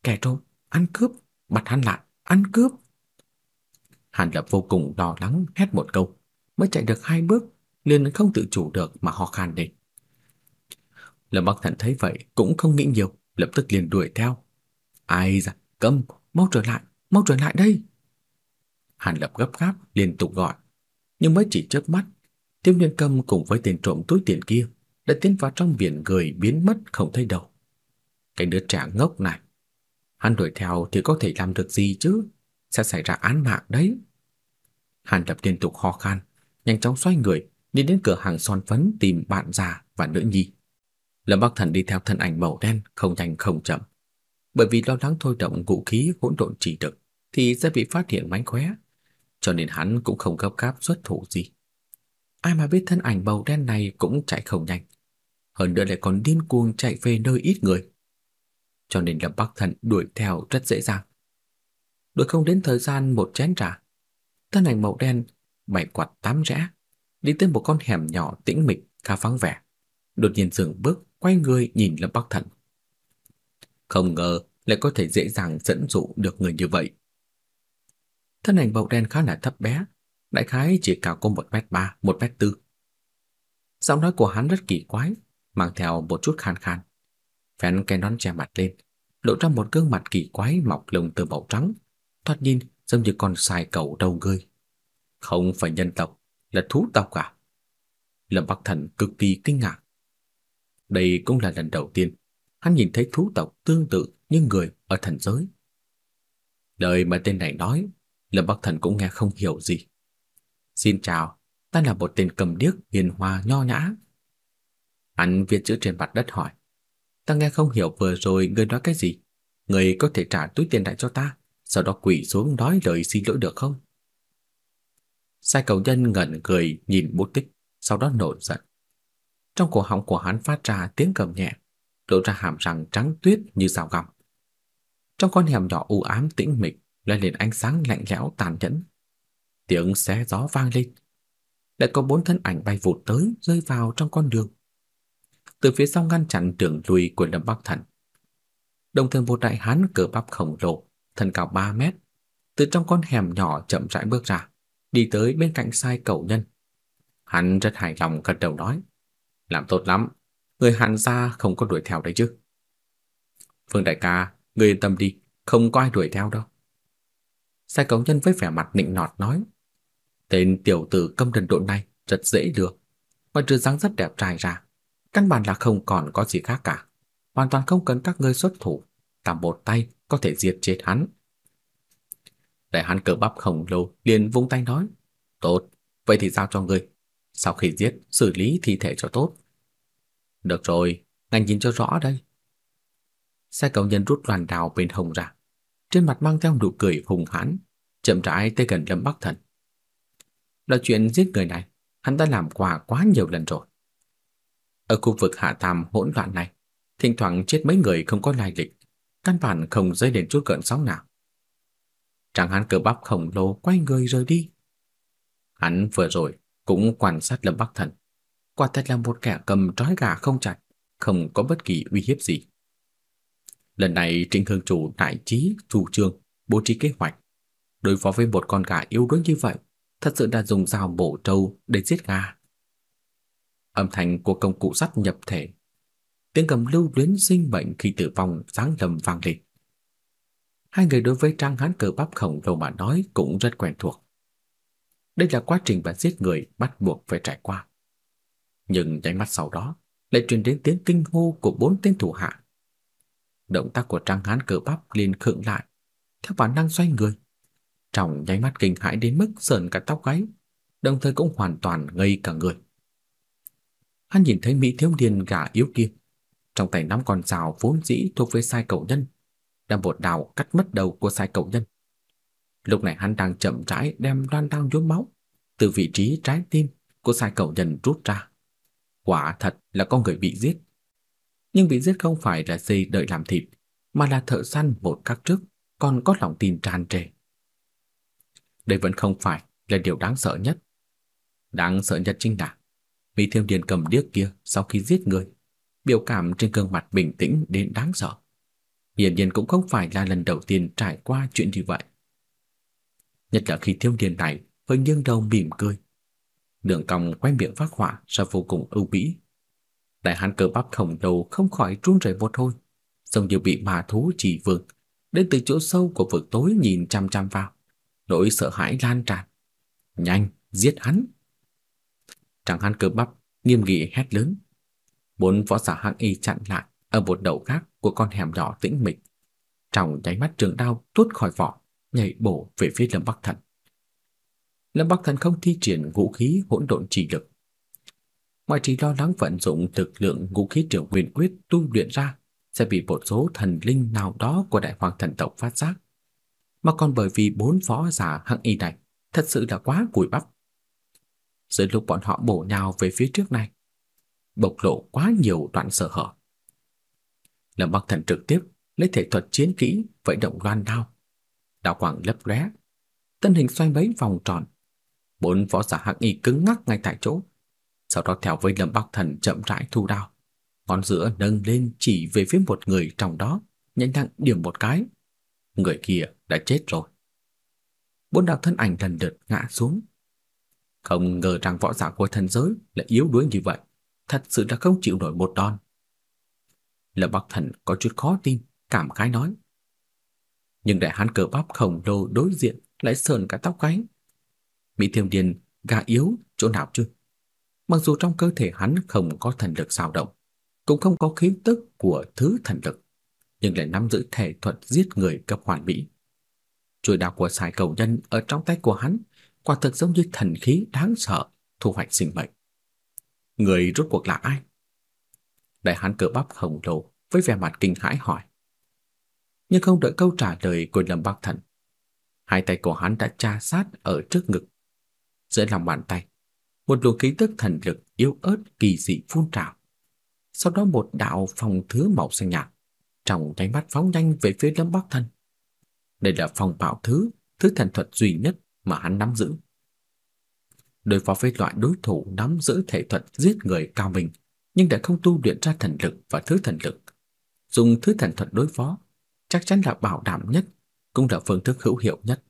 Speaker 1: Kẻ trộm ăn cướp, bắt hắn lại, ăn cướp. Hàn Lập vô cùng lo lắng hét một câu, mới chạy được hai bước, liền không tự chủ được mà ho khan đi. Lâm Bắc Thần thấy vậy cũng không nghĩ nhiều, lập tức liền đuổi theo. Ai da, câm, mau trở lại, mau trở lại đây. Hàn Lập gấp gáp liên tục gọi, nhưng mới chỉ chớp mắt, Tiêu Nhân Cầm cùng với tên trộm túi tiền kia đã tiến vào trong biển người biến mất không thấy đâu. Cái đứa trẻ ngốc này Hắn đuổi theo thì có thể làm được gì chứ? Sẽ xảy ra án mạng đấy. Hàn Lập liên tục ho khan, nhanh chóng xoay người, đi đến cửa hàng son phấn tìm bạn già và nữ nhi. Lâm Bắc Thần đi theo thân ảnh màu đen không nhanh không chậm, bởi vì lo lắng thôi động vũ khí hỗn độn chỉ được thì sẽ bị phát hiện mánh khóe, cho nên hắn cũng không gấp gáp xuất thủ gì. Ai mà biết thân ảnh màu đen này cũng chạy không nhanh, hơn nữa lại còn điên cuồng chạy về nơi ít người cho nên Lâm Bắc Thần đuổi theo rất dễ dàng. Đuổi không đến thời gian một chén trà, thân ảnh màu đen bảy quạt tám rẽ, đi tới một con hẻm nhỏ tĩnh mịch khá vắng vẻ. Đột nhiên dừng bước, quay người nhìn Lâm Bắc Thần. Không ngờ lại có thể dễ dàng dẫn dụ được người như vậy. Thân ảnh màu đen khá là thấp bé, đại khái chỉ cao có một mét ba, một mét tư. Giọng nói của hắn rất kỳ quái, mang theo một chút khàn khàn. Hắn cái nón che mặt lên, lộ ra một gương mặt kỳ quái mọc lông từ màu trắng, thoạt nhìn giống như con sài cẩu đầu gơi. Không phải nhân tộc, là thú tộc cả. À? Lâm Bắc Thần cực kỳ kinh ngạc. Đây cũng là lần đầu tiên hắn nhìn thấy thú tộc tương tự như người ở thần giới. Lời mà tên này nói, Lâm Bắc Thần cũng nghe không hiểu gì. "Xin chào, ta là một tên cầm điếc hiền hòa nho nhã." Hắn viết chữ trên mặt đất hỏi. Ta nghe không hiểu vừa rồi ngươi nói cái gì. Ngươi có thể trả túi tiền lại cho ta, sau đó quỳ xuống nói lời xin lỗi được không? Sai cầu nhân ngẩn cười nhìn bút tích, sau đó nổi giận. Trong cổ họng của hắn phát ra tiếng cầm nhẹ, lộ ra hàm răng trắng tuyết như dao găm. Trong con hẻm nhỏ u ám tĩnh mịch, lên lên ánh sáng lạnh lẽo tàn nhẫn. Tiếng xé gió vang lên. Đã có bốn thân ảnh bay vụt tới, rơi vào trong con đường từ phía sau ngăn chặn trưởng lùi của Lâm Bắc Thần. Đồng thời vô đại hán cờ bắp khổng lồ, thân cao 3 mét, từ trong con hẻm nhỏ chậm rãi bước ra, đi tới bên cạnh sai cậu nhân. Hắn rất hài lòng gật đầu nói, làm tốt lắm, người hàn gia không có đuổi theo đấy chứ. Phương đại ca, người yên tâm đi, không có ai đuổi theo đâu. Sai cậu nhân với vẻ mặt nịnh nọt nói, tên tiểu tử câm đần độn này rất dễ được mà trừ dáng rất đẹp trai ra Căn bản là không còn có gì khác cả. Hoàn toàn không cần các ngươi xuất thủ. Ta một tay có thể diệt chết hắn. Đại hắn cờ bắp khổng lồ liền vung tay nói. Tốt, vậy thì giao cho ngươi. Sau khi giết, xử lý thi thể cho tốt. Được rồi, ngành nhìn cho rõ đây. Xe cầu nhân rút đoàn đào bên hồng ra. Trên mặt mang theo nụ cười hùng hãn, chậm rãi tới gần Lâm Bắc Thần. Là chuyện giết người này, hắn đã làm qua quá nhiều lần rồi. Ở khu vực hạ tam hỗn loạn này, thỉnh thoảng chết mấy người không có lai lịch, căn bản không dây đến chút cận sóng nào. Chẳng hắn cờ bắp khổng lồ quay người rời đi. Hắn vừa rồi cũng quan sát Lâm Bắc Thần. Quả thật là một kẻ cầm trói gà không chặt, không có bất kỳ uy hiếp gì. Lần này Trịnh Hương Chủ đại trí chủ trương bố trí kế hoạch. Đối phó với một con gà yếu đuối như vậy, thật sự đã dùng dao bổ trâu để giết gà âm thanh của công cụ sắt nhập thể. Tiếng cầm lưu luyến sinh mệnh khi tử vong sáng lầm vang lên. Hai người đối với trang hán cờ bắp khổng lồ mà nói cũng rất quen thuộc. Đây là quá trình bạn giết người bắt buộc phải trải qua. Nhưng nháy mắt sau đó lại truyền đến tiếng kinh hô của bốn tên thủ hạ. Động tác của trang hán cờ bắp liền khựng lại, theo bản năng xoay người. Trong nháy mắt kinh hãi đến mức sờn cả tóc gáy, đồng thời cũng hoàn toàn ngây cả người hắn nhìn thấy mỹ thiếu niên gã yếu kia, trong tay nắm con dao vốn dĩ thuộc về sai cậu nhân, đang bột đào cắt mất đầu của sai cậu nhân. Lúc này hắn đang chậm rãi đem loan đao nhuốm máu từ vị trí trái tim của sai cậu nhân rút ra. Quả thật là con người bị giết. Nhưng bị giết không phải là dây đợi làm thịt, mà là thợ săn một các trước còn có lòng tin tràn trề. Đây vẫn không phải là điều đáng sợ nhất. Đáng sợ nhất chính là Vị thiêu điện cầm điếc kia sau khi giết người, biểu cảm trên gương mặt bình tĩnh đến đáng sợ. Hiển nhiên cũng không phải là lần đầu tiên trải qua chuyện như vậy. Nhất là khi thiêu điện này hơi nghiêng đầu mỉm cười. Đường cong quay miệng phát họa ra vô cùng ưu mỹ. Đại hán cơ bắp khổng lồ không khỏi run rẩy một hồi, giống như bị ma thú chỉ vương đến từ chỗ sâu của vực tối nhìn chăm chăm vào. Nỗi sợ hãi lan tràn. Nhanh, giết hắn! tràng hán cơ bắp, nghiêm nghị hét lớn. Bốn võ giả hạng y chặn lại ở một đầu khác của con hẻm nhỏ tĩnh mịch. Trong nháy mắt trường đao tuốt khỏi vỏ, nhảy bổ về phía Lâm Bắc Thần. Lâm Bắc Thần không thi triển vũ khí hỗn độn chỉ lực. Ngoài chỉ lo lắng vận dụng lực lượng vũ khí trưởng huyền quyết tu luyện ra sẽ bị một số thần linh nào đó của đại hoàng thần tộc phát giác, mà còn bởi vì bốn võ giả hạng y này thật sự là quá cùi bắp giữa lúc bọn họ bổ nhào về phía trước này, bộc lộ quá nhiều đoạn sở hở. Lâm Bắc Thần trực tiếp lấy thể thuật chiến kỹ vẫy động loan đao. đào quang lấp lóe, tân hình xoay mấy vòng tròn. Bốn võ giả hạng y cứng ngắc ngay tại chỗ, sau đó theo với Lâm Bắc Thần chậm rãi thu đao, ngón giữa nâng lên chỉ về phía một người trong đó, nhanh nhàng điểm một cái. Người kia đã chết rồi. Bốn đạo thân ảnh lần lượt ngã xuống, không ngờ rằng võ giả của thần giới lại yếu đuối như vậy, thật sự là không chịu nổi một đòn. Lâm Bắc Thần có chút khó tin, cảm khái nói. Nhưng đại hán cờ bắp khổng lồ đối diện lại sờn cả tóc gáy. Mỹ Thiêm Điền gà yếu chỗ nào chứ? Mặc dù trong cơ thể hắn không có thần lực sao động, cũng không có khí tức của thứ thần lực, nhưng lại nắm giữ thể thuật giết người cấp hoàn mỹ. Chuôi đao của sải cầu nhân ở trong tay của hắn quả thực giống như thần khí đáng sợ thu hoạch sinh mệnh. Người rốt cuộc là ai? Đại hán cờ bắp khổng lồ với vẻ mặt kinh hãi hỏi. Nhưng không đợi câu trả lời của Lâm Bắc Thần, hai tay của hắn đã tra sát ở trước ngực. giữa lòng bàn tay, một luồng khí tức thần lực yếu ớt kỳ dị phun trào. Sau đó một đạo phòng thứ màu xanh nhạt, trong nháy mắt phóng nhanh về phía Lâm Bắc Thần. Đây là phòng bảo thứ, thứ thần thuật duy nhất mà hắn nắm giữ. Đối phó với loại đối thủ nắm giữ thể thuật giết người cao mình, nhưng lại không tu luyện ra thần lực và thứ thần lực, dùng thứ thần thuật đối phó chắc chắn là bảo đảm nhất, cũng là phương thức hữu hiệu nhất.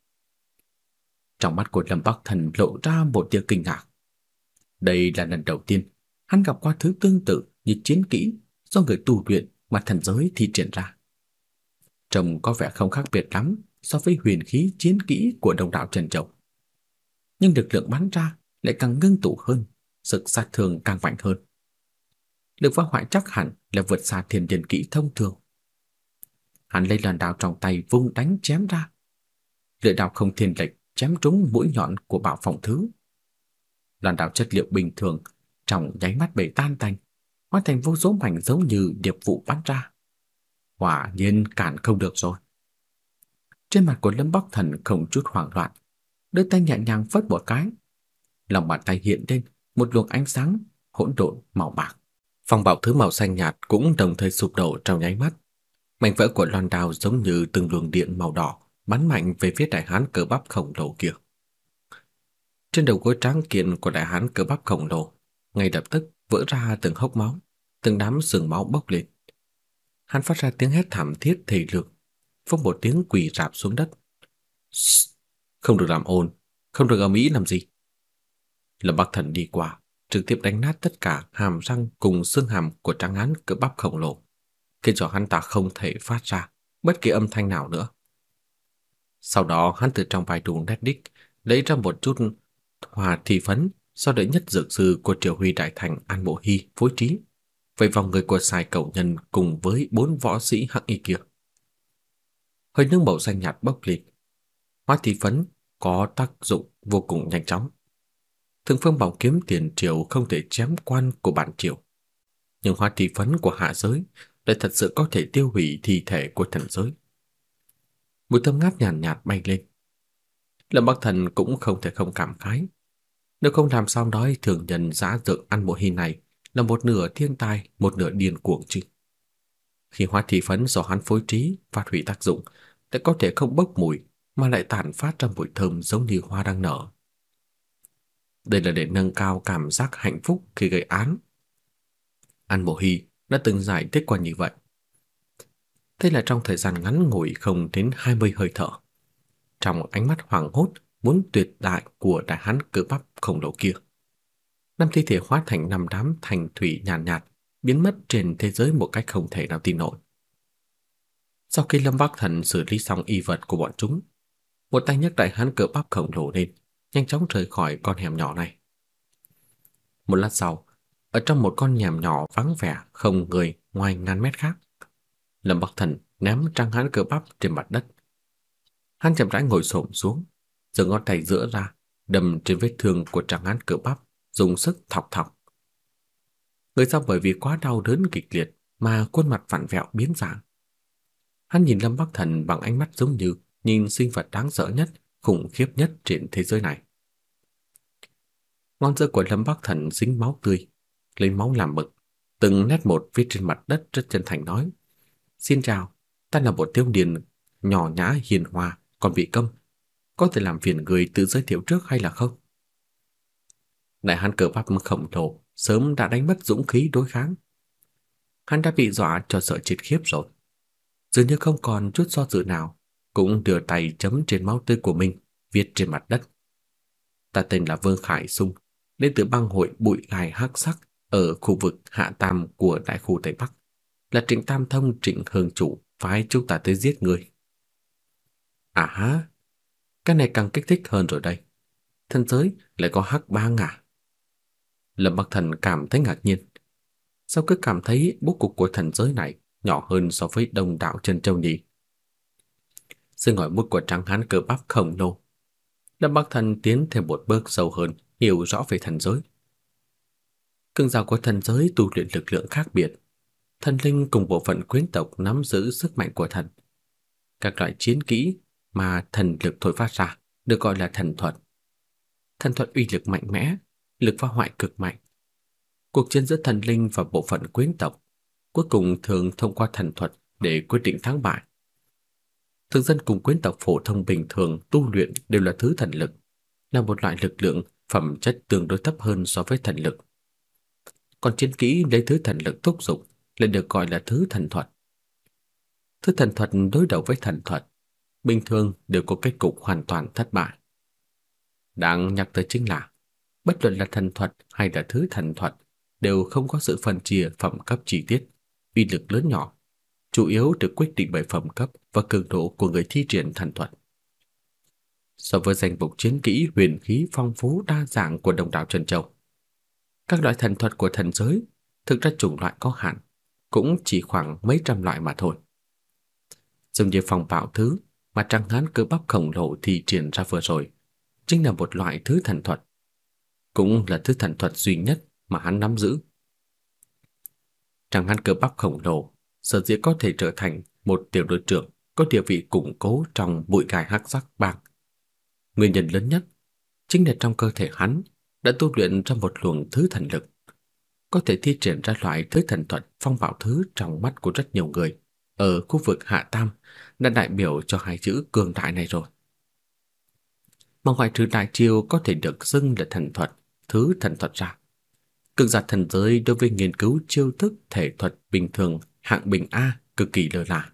Speaker 1: Trong mắt của Lâm Bắc Thần lộ ra một tia kinh ngạc. Đây là lần đầu tiên hắn gặp qua thứ tương tự như chiến kỹ do người tu luyện mà thần giới thi triển ra. Trông có vẻ không khác biệt lắm so với huyền khí chiến kỹ của đồng đạo Trần Trọng. Nhưng lực lượng bắn ra lại càng ngưng tụ hơn, sức sát thương càng mạnh hơn. Lực phá hoại chắc hẳn là vượt xa thiên nhân kỹ thông thường. Hắn lấy lần đào trong tay vung đánh chém ra. Lưỡi đào không thiên lệch chém trúng mũi nhọn của bảo phòng thứ. Lần đào chất liệu bình thường trong nháy mắt bể tan tành, hóa thành vô số mảnh giống như điệp vụ bắn ra. Quả nhiên cản không được rồi. Trên mặt của Lâm Bắc Thần không chút hoảng loạn, đưa tay nhẹ nhàng phất một cái. Lòng bàn tay hiện lên một luồng ánh sáng hỗn độn màu bạc. Phong bạo thứ màu xanh nhạt cũng đồng thời sụp đổ trong nháy mắt. Mảnh vỡ của loan đao giống như từng luồng điện màu đỏ bắn mạnh về phía đại hán cờ bắp khổng lồ kia. Trên đầu gối trắng kiện của đại hán cờ bắp khổng lồ, ngay lập tức vỡ ra từng hốc máu, từng đám sừng máu bốc lên. Hắn phát ra tiếng hét thảm thiết thề lực, Phốc một tiếng quỳ rạp xuống đất. Không được làm ồn, không được ầm ĩ làm gì. Lâm Bắc Thần đi qua, trực tiếp đánh nát tất cả hàm răng cùng xương hàm của Trang hán cơ bắp khổng lồ, khiến cho hắn ta không thể phát ra bất kỳ âm thanh nào nữa. Sau đó hắn từ trong vài thùng đét đích lấy ra một chút hòa thị phấn do đệ nhất dược sư của Triều Huy Đại Thành An Bộ Hy phối trí. Vậy vòng người của Sài Cẩu Nhân cùng với bốn võ sĩ hắc y kiệt hơi nước màu xanh nhạt bốc lên. Hóa thị phấn có tác dụng vô cùng nhanh chóng. thượng phương bảo kiếm tiền triều không thể chém quan của bản triều, Nhưng hóa thị phấn của hạ giới lại thật sự có thể tiêu hủy thi thể của thần giới. Mùi thơm ngát nhàn nhạt, nhạt bay lên. Lâm Bắc Thần cũng không thể không cảm khái. Nếu không làm sao nói thường nhân dã dượng ăn bộ hy này là một nửa thiên tài, một nửa điên cuồng chứ. Khi hóa thị phấn do hắn phối trí phát hủy tác dụng lại có thể không bốc mùi mà lại tản phát ra mùi thơm giống như hoa đang nở. Đây là để nâng cao cảm giác hạnh phúc khi gây án. An Bộ Hy đã từng giải thích qua như vậy. Thế là trong thời gian ngắn ngủi không đến 20 hơi thở, trong ánh mắt hoảng hốt muốn tuyệt đại của đại hán cơ bắp khổng lồ kia, năm thi thể hóa thành năm đám thành thủy nhàn nhạt, nhạt, biến mất trên thế giới một cách không thể nào tin nổi. Sau khi Lâm Bắc Thần xử lý xong y vật của bọn chúng, một tay nhấc đại hán cỡ bắp khổng lồ lên, nhanh chóng rời khỏi con hẻm nhỏ này. Một lát sau, ở trong một con hẻm nhỏ vắng vẻ không người ngoài ngàn mét khác, Lâm Bắc Thần ném trang hán cỡ bắp trên mặt đất. Hắn chậm rãi ngồi xổm xuống, giơ ngón tay giữa ra, đầm trên vết thương của trang hán cỡ bắp, dùng sức thọc thọc. Người sau bởi vì quá đau đớn kịch liệt mà khuôn mặt vặn vẹo biến dạng. Hắn nhìn Lâm Bắc Thần bằng ánh mắt giống như nhìn sinh vật đáng sợ nhất, khủng khiếp nhất trên thế giới này. Ngón giữa của Lâm Bắc Thần dính máu tươi, lấy máu làm mực, từng nét một viết trên mặt đất rất chân thành nói: "Xin chào, ta là một thiếu niên nhỏ nhã hiền hòa, còn vị câm, có thể làm phiền người tự giới thiệu trước hay là không?" Đại hán cờ bắp khổng lồ sớm đã đánh mất dũng khí đối kháng. Hắn đã bị dọa cho sợ chết khiếp rồi dường như không còn chút do dự nào, cũng đưa tay chấm trên máu tươi của mình, viết trên mặt đất. Ta tên là Vương Khải Sung, đến từ bang hội bụi gai hắc sắc ở khu vực Hạ Tam của Đại khu Tây Bắc, là Trịnh Tam Thông Trịnh Hường chủ phái chúng ta tới giết người. À ha, cái này càng kích thích hơn rồi đây. Thân giới lại có hắc bang à? Lâm Bắc Thần cảm thấy ngạc nhiên. Sao cứ cảm thấy bố cục của thần giới này nhỏ hơn so với đồng đạo chân châu nhỉ. Sự ngòi mút của trắng hán cơ bắp khổng lồ. Lâm Bắc Thần tiến thêm một bước sâu hơn, hiểu rõ về thần giới. Cương giáo của thần giới tu luyện lực lượng khác biệt. Thần linh cùng bộ phận quyến tộc nắm giữ sức mạnh của thần. Các loại chiến kỹ mà thần lực thổi phát ra được gọi là thần thuật. Thần thuật uy lực mạnh mẽ, lực phá hoại cực mạnh. Cuộc chiến giữa thần linh và bộ phận quyến tộc cuối cùng thường thông qua thần thuật để quyết định thắng bại. Thường dân cùng quyến tộc phổ thông bình thường tu luyện đều là thứ thần lực, là một loại lực lượng phẩm chất tương đối thấp hơn so với thần lực. Còn chiến kỹ lấy thứ thần lực thúc dục lại được gọi là thứ thần thuật. Thứ thần thuật đối đầu với thần thuật, bình thường đều có kết cục hoàn toàn thất bại. Đáng nhắc tới chính là, bất luận là thần thuật hay là thứ thần thuật đều không có sự phân chia phẩm cấp chi tiết uy lực lớn nhỏ, chủ yếu được quyết định bởi phẩm cấp và cường độ của người thi triển thần thuật. So với danh mục chiến kỹ huyền khí phong phú đa dạng của đồng đảo Trần Châu, các loại thần thuật của thần giới thực ra chủng loại có hạn, cũng chỉ khoảng mấy trăm loại mà thôi. Dùng như phòng bạo thứ mà trang hán cơ bắp khổng lồ thì triển ra vừa rồi, chính là một loại thứ thần thuật. Cũng là thứ thần thuật duy nhất mà hắn nắm giữ chẳng hắn cơ bắp khổng lồ, sở dĩ có thể trở thành một tiểu đội trưởng có địa vị củng cố trong bụi gai hắc sắc bạc. Nguyên nhân lớn nhất chính là trong cơ thể hắn đã tu luyện ra một luồng thứ thần lực, có thể thi triển ra loại thứ thần thuật phong bạo thứ trong mắt của rất nhiều người ở khu vực Hạ Tam đã đại biểu cho hai chữ cường đại này rồi. Mà ngoài trừ đại chiêu có thể được xưng là thần thuật, thứ thần thuật ra, Cực giả thần giới đối với nghiên cứu chiêu thức thể thuật bình thường hạng bình A cực kỳ lơ là.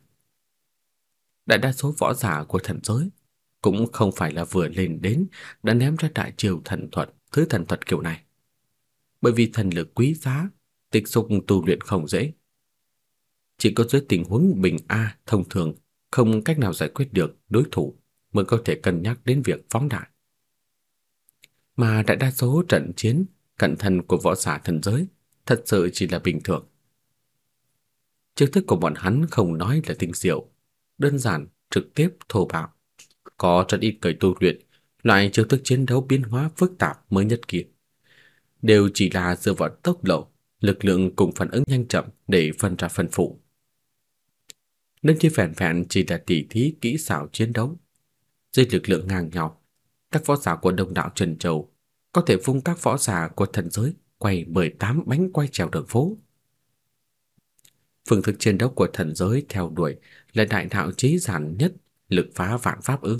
Speaker 1: Đại đa số võ giả của thần giới cũng không phải là vừa lên đến đã ném ra đại triều thần thuật, thứ thần thuật kiểu này. Bởi vì thần lực quý giá, tịch dục tu luyện không dễ. Chỉ có dưới tình huống bình A thông thường không cách nào giải quyết được đối thủ mới có thể cân nhắc đến việc phóng đại. Mà đại đa số trận chiến cận thần của võ giả thần giới thật sự chỉ là bình thường. Chiêu thức của bọn hắn không nói là tinh diệu, đơn giản, trực tiếp, thô bạo. Có rất ít cởi tu luyện, loại chiêu thức chiến đấu biến hóa phức tạp mới nhất kia. Đều chỉ là dựa vào tốc lộ, lực lượng cùng phản ứng nhanh chậm để phân ra phân phụ. Nên chỉ phản phản chỉ là tỉ thí kỹ xảo chiến đấu. Dưới lực lượng ngang nhau, các võ giả của đông đạo Trần Châu có thể vung các võ giả của thần giới quay 18 bánh quay trèo đường phố. Phương thức chiến đấu của thần giới theo đuổi là đại đạo trí giản nhất, lực phá vạn pháp ư?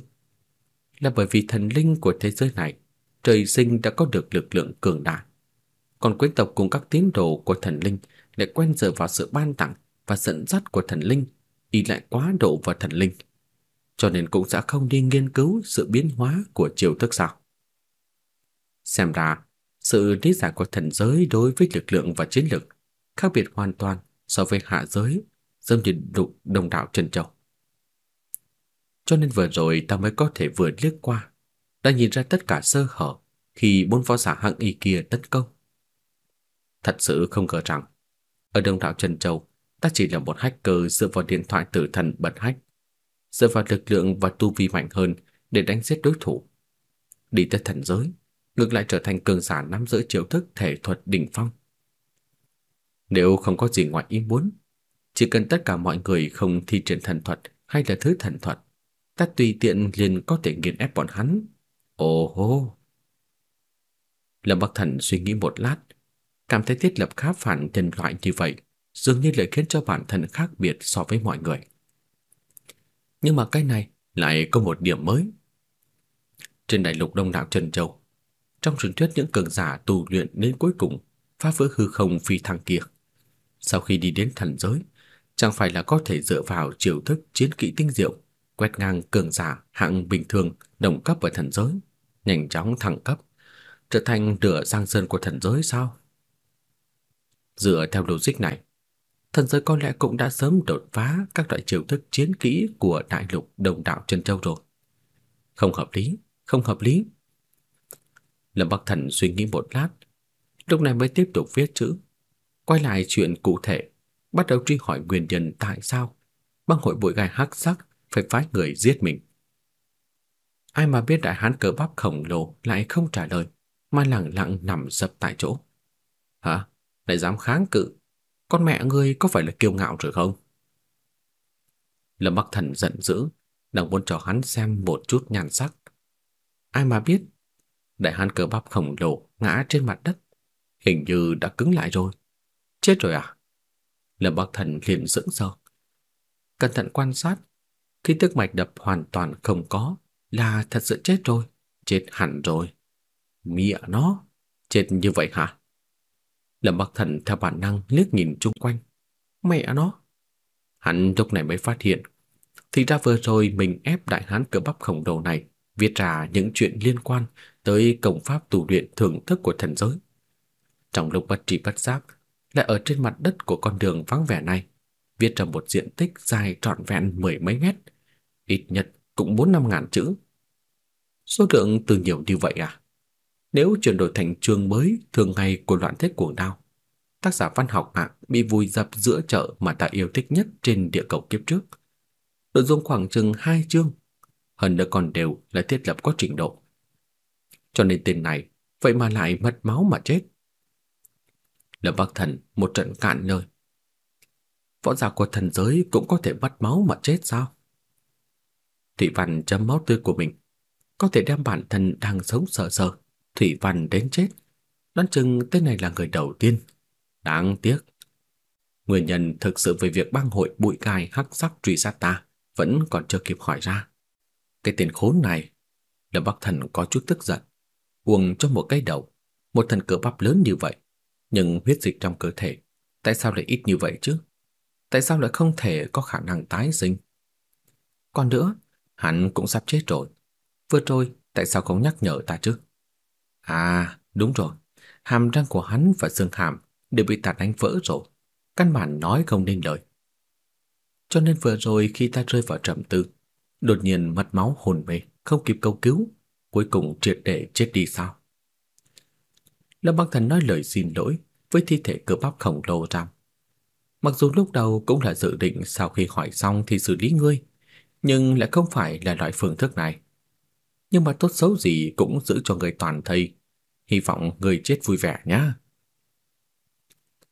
Speaker 1: Là bởi vì thần linh của thế giới này trời sinh đã có được lực lượng cường đại. Còn quý tộc cùng các tín đồ của thần linh lại quen dựa vào sự ban tặng và dẫn dắt của thần linh, y lại quá độ vào thần linh. Cho nên cũng sẽ không đi nghiên cứu sự biến hóa của chiều thức sao. Xem ra, sự lý giải của thần giới đối với lực lượng và chiến lược khác biệt hoàn toàn so với hạ giới, dâm dịch đục đồng đạo Trần Châu. Cho nên vừa rồi ta mới có thể vừa liếc qua, đã nhìn ra tất cả sơ hở khi bốn phó giả hạng y kia tấn công. Thật sự không ngờ rằng, ở đồng đạo Trần Châu, ta chỉ là một hacker dựa vào điện thoại tử thần bật hack, dựa vào lực lượng và tu vi mạnh hơn để đánh giết đối thủ. Đi tới thần giới, ngược lại trở thành cường giả nắm giữ chiêu thức thể thuật đỉnh phong. Nếu không có gì ngoài ý muốn, chỉ cần tất cả mọi người không thi triển thần thuật hay là thứ thần thuật, ta tùy tiện liền có thể nghiền ép bọn hắn. Ồ hô! Lâm Bắc Thần suy nghĩ một lát, cảm thấy thiết lập khá phản nhân loại như vậy dường như lại khiến cho bản thân khác biệt so với mọi người. Nhưng mà cái này lại có một điểm mới. Trên đại lục Đông đảo Trần Châu, trong truyền thuyết những cường giả tu luyện đến cuối cùng phá vỡ hư không phi thăng kia. Sau khi đi đến thần giới, chẳng phải là có thể dựa vào triều thức chiến kỹ tinh diệu, quét ngang cường giả hạng bình thường đồng cấp với thần giới, nhanh chóng thăng cấp, trở thành nửa giang sơn của thần giới sao? Dựa theo logic này, thần giới có lẽ cũng đã sớm đột phá các loại triều thức chiến kỹ của đại lục đồng đạo chân châu rồi. Không hợp lý, không hợp lý. Lâm Bắc Thần suy nghĩ một lát, lúc này mới tiếp tục viết chữ. Quay lại chuyện cụ thể, bắt đầu truy hỏi nguyên nhân tại sao băng hội bụi gai hắc sắc phải phái người giết mình. Ai mà biết đại hán cờ bắp khổng lồ lại không trả lời, mà lặng lặng nằm sập tại chỗ. Hả? Lại dám kháng cự? Con mẹ ngươi có phải là kiêu ngạo rồi không? Lâm Bắc Thần giận dữ, đang muốn cho hắn xem một chút nhàn sắc. Ai mà biết đại hán cơ bắp khổng lồ ngã trên mặt đất, hình như đã cứng lại rồi. Chết rồi à? Lâm Bắc Thần liền sững sờ. Cẩn thận quan sát, khi tức mạch đập hoàn toàn không có là thật sự chết rồi, chết hẳn rồi. Mẹ nó, chết như vậy hả? Lâm Bắc Thần theo bản năng liếc nhìn chung quanh. Mẹ nó. Hắn lúc này mới phát hiện, thì ra vừa rồi mình ép đại hán cơ bắp khổng lồ này viết ra những chuyện liên quan tới công pháp tu luyện thượng thức của thần giới. Trong lúc bất trí bất giác, lại ở trên mặt đất của con đường vắng vẻ này, viết ra một diện tích dài trọn vẹn mười mấy mét, ít nhất cũng bốn năm ngàn chữ. Số lượng từ nhiều như vậy à? Nếu chuyển đổi thành chương mới thường ngày của loạn thế cuồng đao, tác giả văn học hạng bị vùi dập giữa chợ mà ta yêu thích nhất trên địa cầu kiếp trước. Nội dung khoảng chừng hai chương hơn nữa còn đều là thiết lập có trình độ. Cho nên tên này vậy mà lại mất máu mà chết. Lâm Bắc Thần một trận cạn lời. Võ giả của thần giới cũng có thể mất máu mà chết sao? Thủy Văn chấm máu tươi của mình có thể đem bản thân đang sống sợ sợ Thủy Văn đến chết. Đoán chừng tên này là người đầu tiên. Đáng tiếc. Nguyên nhân thực sự về việc băng hội bụi gai hắc sắc truy sát ta vẫn còn chưa kịp hỏi ra. Cái tên khốn này, Lâm Bắc Thần có chút tức giận, quăng cho một cái đầu, một thần cờ bắp lớn như vậy, nhưng huyết dịch trong cơ thể, tại sao lại ít như vậy chứ? Tại sao lại không thể có khả năng tái sinh? Còn nữa, hắn cũng sắp chết rồi. Vừa rồi, tại sao không nhắc nhở ta chứ? À, đúng rồi. Hàm răng của hắn và xương hàm đều bị ta đánh vỡ rồi. Căn bản nói không nên lời. Cho nên vừa rồi khi ta rơi vào trầm tư, Đột nhiên mất máu hồn mê, không kịp cầu cứu, cuối cùng triệt để chết đi sao? Lâm Bắc Thần nói lời xin lỗi với thi thể cơ bắp khổng lồ rằng Mặc dù lúc đầu cũng là dự định sau khi hỏi xong thì xử lý ngươi, nhưng lại không phải là loại phương thức này. Nhưng mà tốt xấu gì cũng giữ cho người toàn thây, hy vọng người chết vui vẻ nhá.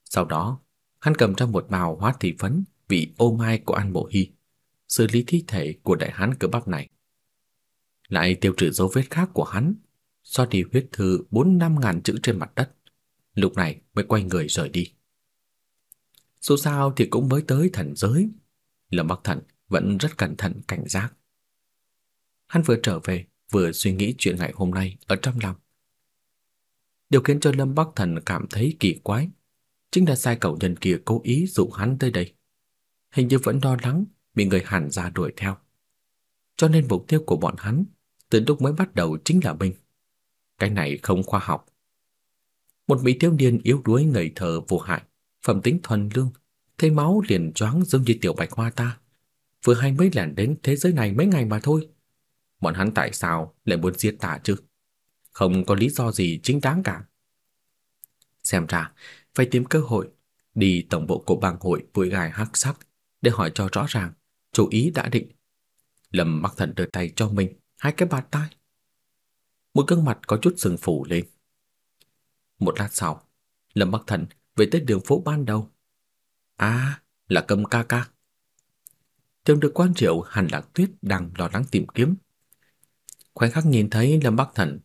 Speaker 1: Sau đó, hắn cầm trong một bào hóa thị phấn vị ô mai của An Bộ Hy, xử lý thi thể của đại hán cơ bắp này. Lại tiêu trừ dấu vết khác của hắn, so đi huyết thư 4 năm ngàn chữ trên mặt đất, lúc này mới quay người rời đi. Dù sao thì cũng mới tới thần giới, Lâm Bắc Thần vẫn rất cẩn thận cảnh giác. Hắn vừa trở về, vừa suy nghĩ chuyện ngày hôm nay ở trong lòng. Điều khiến cho Lâm Bắc Thần cảm thấy kỳ quái chính là sai cậu nhân kia cố ý dụ hắn tới đây. Hình như vẫn lo lắng bị người Hàn gia đuổi theo. Cho nên mục tiêu của bọn hắn từ lúc mới bắt đầu chính là mình. Cái này không khoa học. Một mỹ thiếu niên yếu đuối ngây thơ vô hại, phẩm tính thuần lương, thấy máu liền choáng giống như tiểu bạch hoa ta. Vừa hay mới lẻn đến thế giới này mấy ngày mà thôi. Bọn hắn tại sao lại muốn giết ta chứ? Không có lý do gì chính đáng cả. Xem ra, phải tìm cơ hội đi tổng bộ của bang hội vui gài hắc sắc để hỏi cho rõ ràng dù ý đã định, Lâm Mặc Thần đưa tay cho mình hai cái bàn tay. Một gương mặt có chút sừng phủ lên. Một lát sau, Lâm Bắc Thần về tới đường phố ban đầu. À, là Cầm ca ca. Trông được quan triệu Hàn Lạc Tuyết đang lo lắng tìm kiếm. Khoảnh khắc nhìn thấy Lâm Bắc Thần,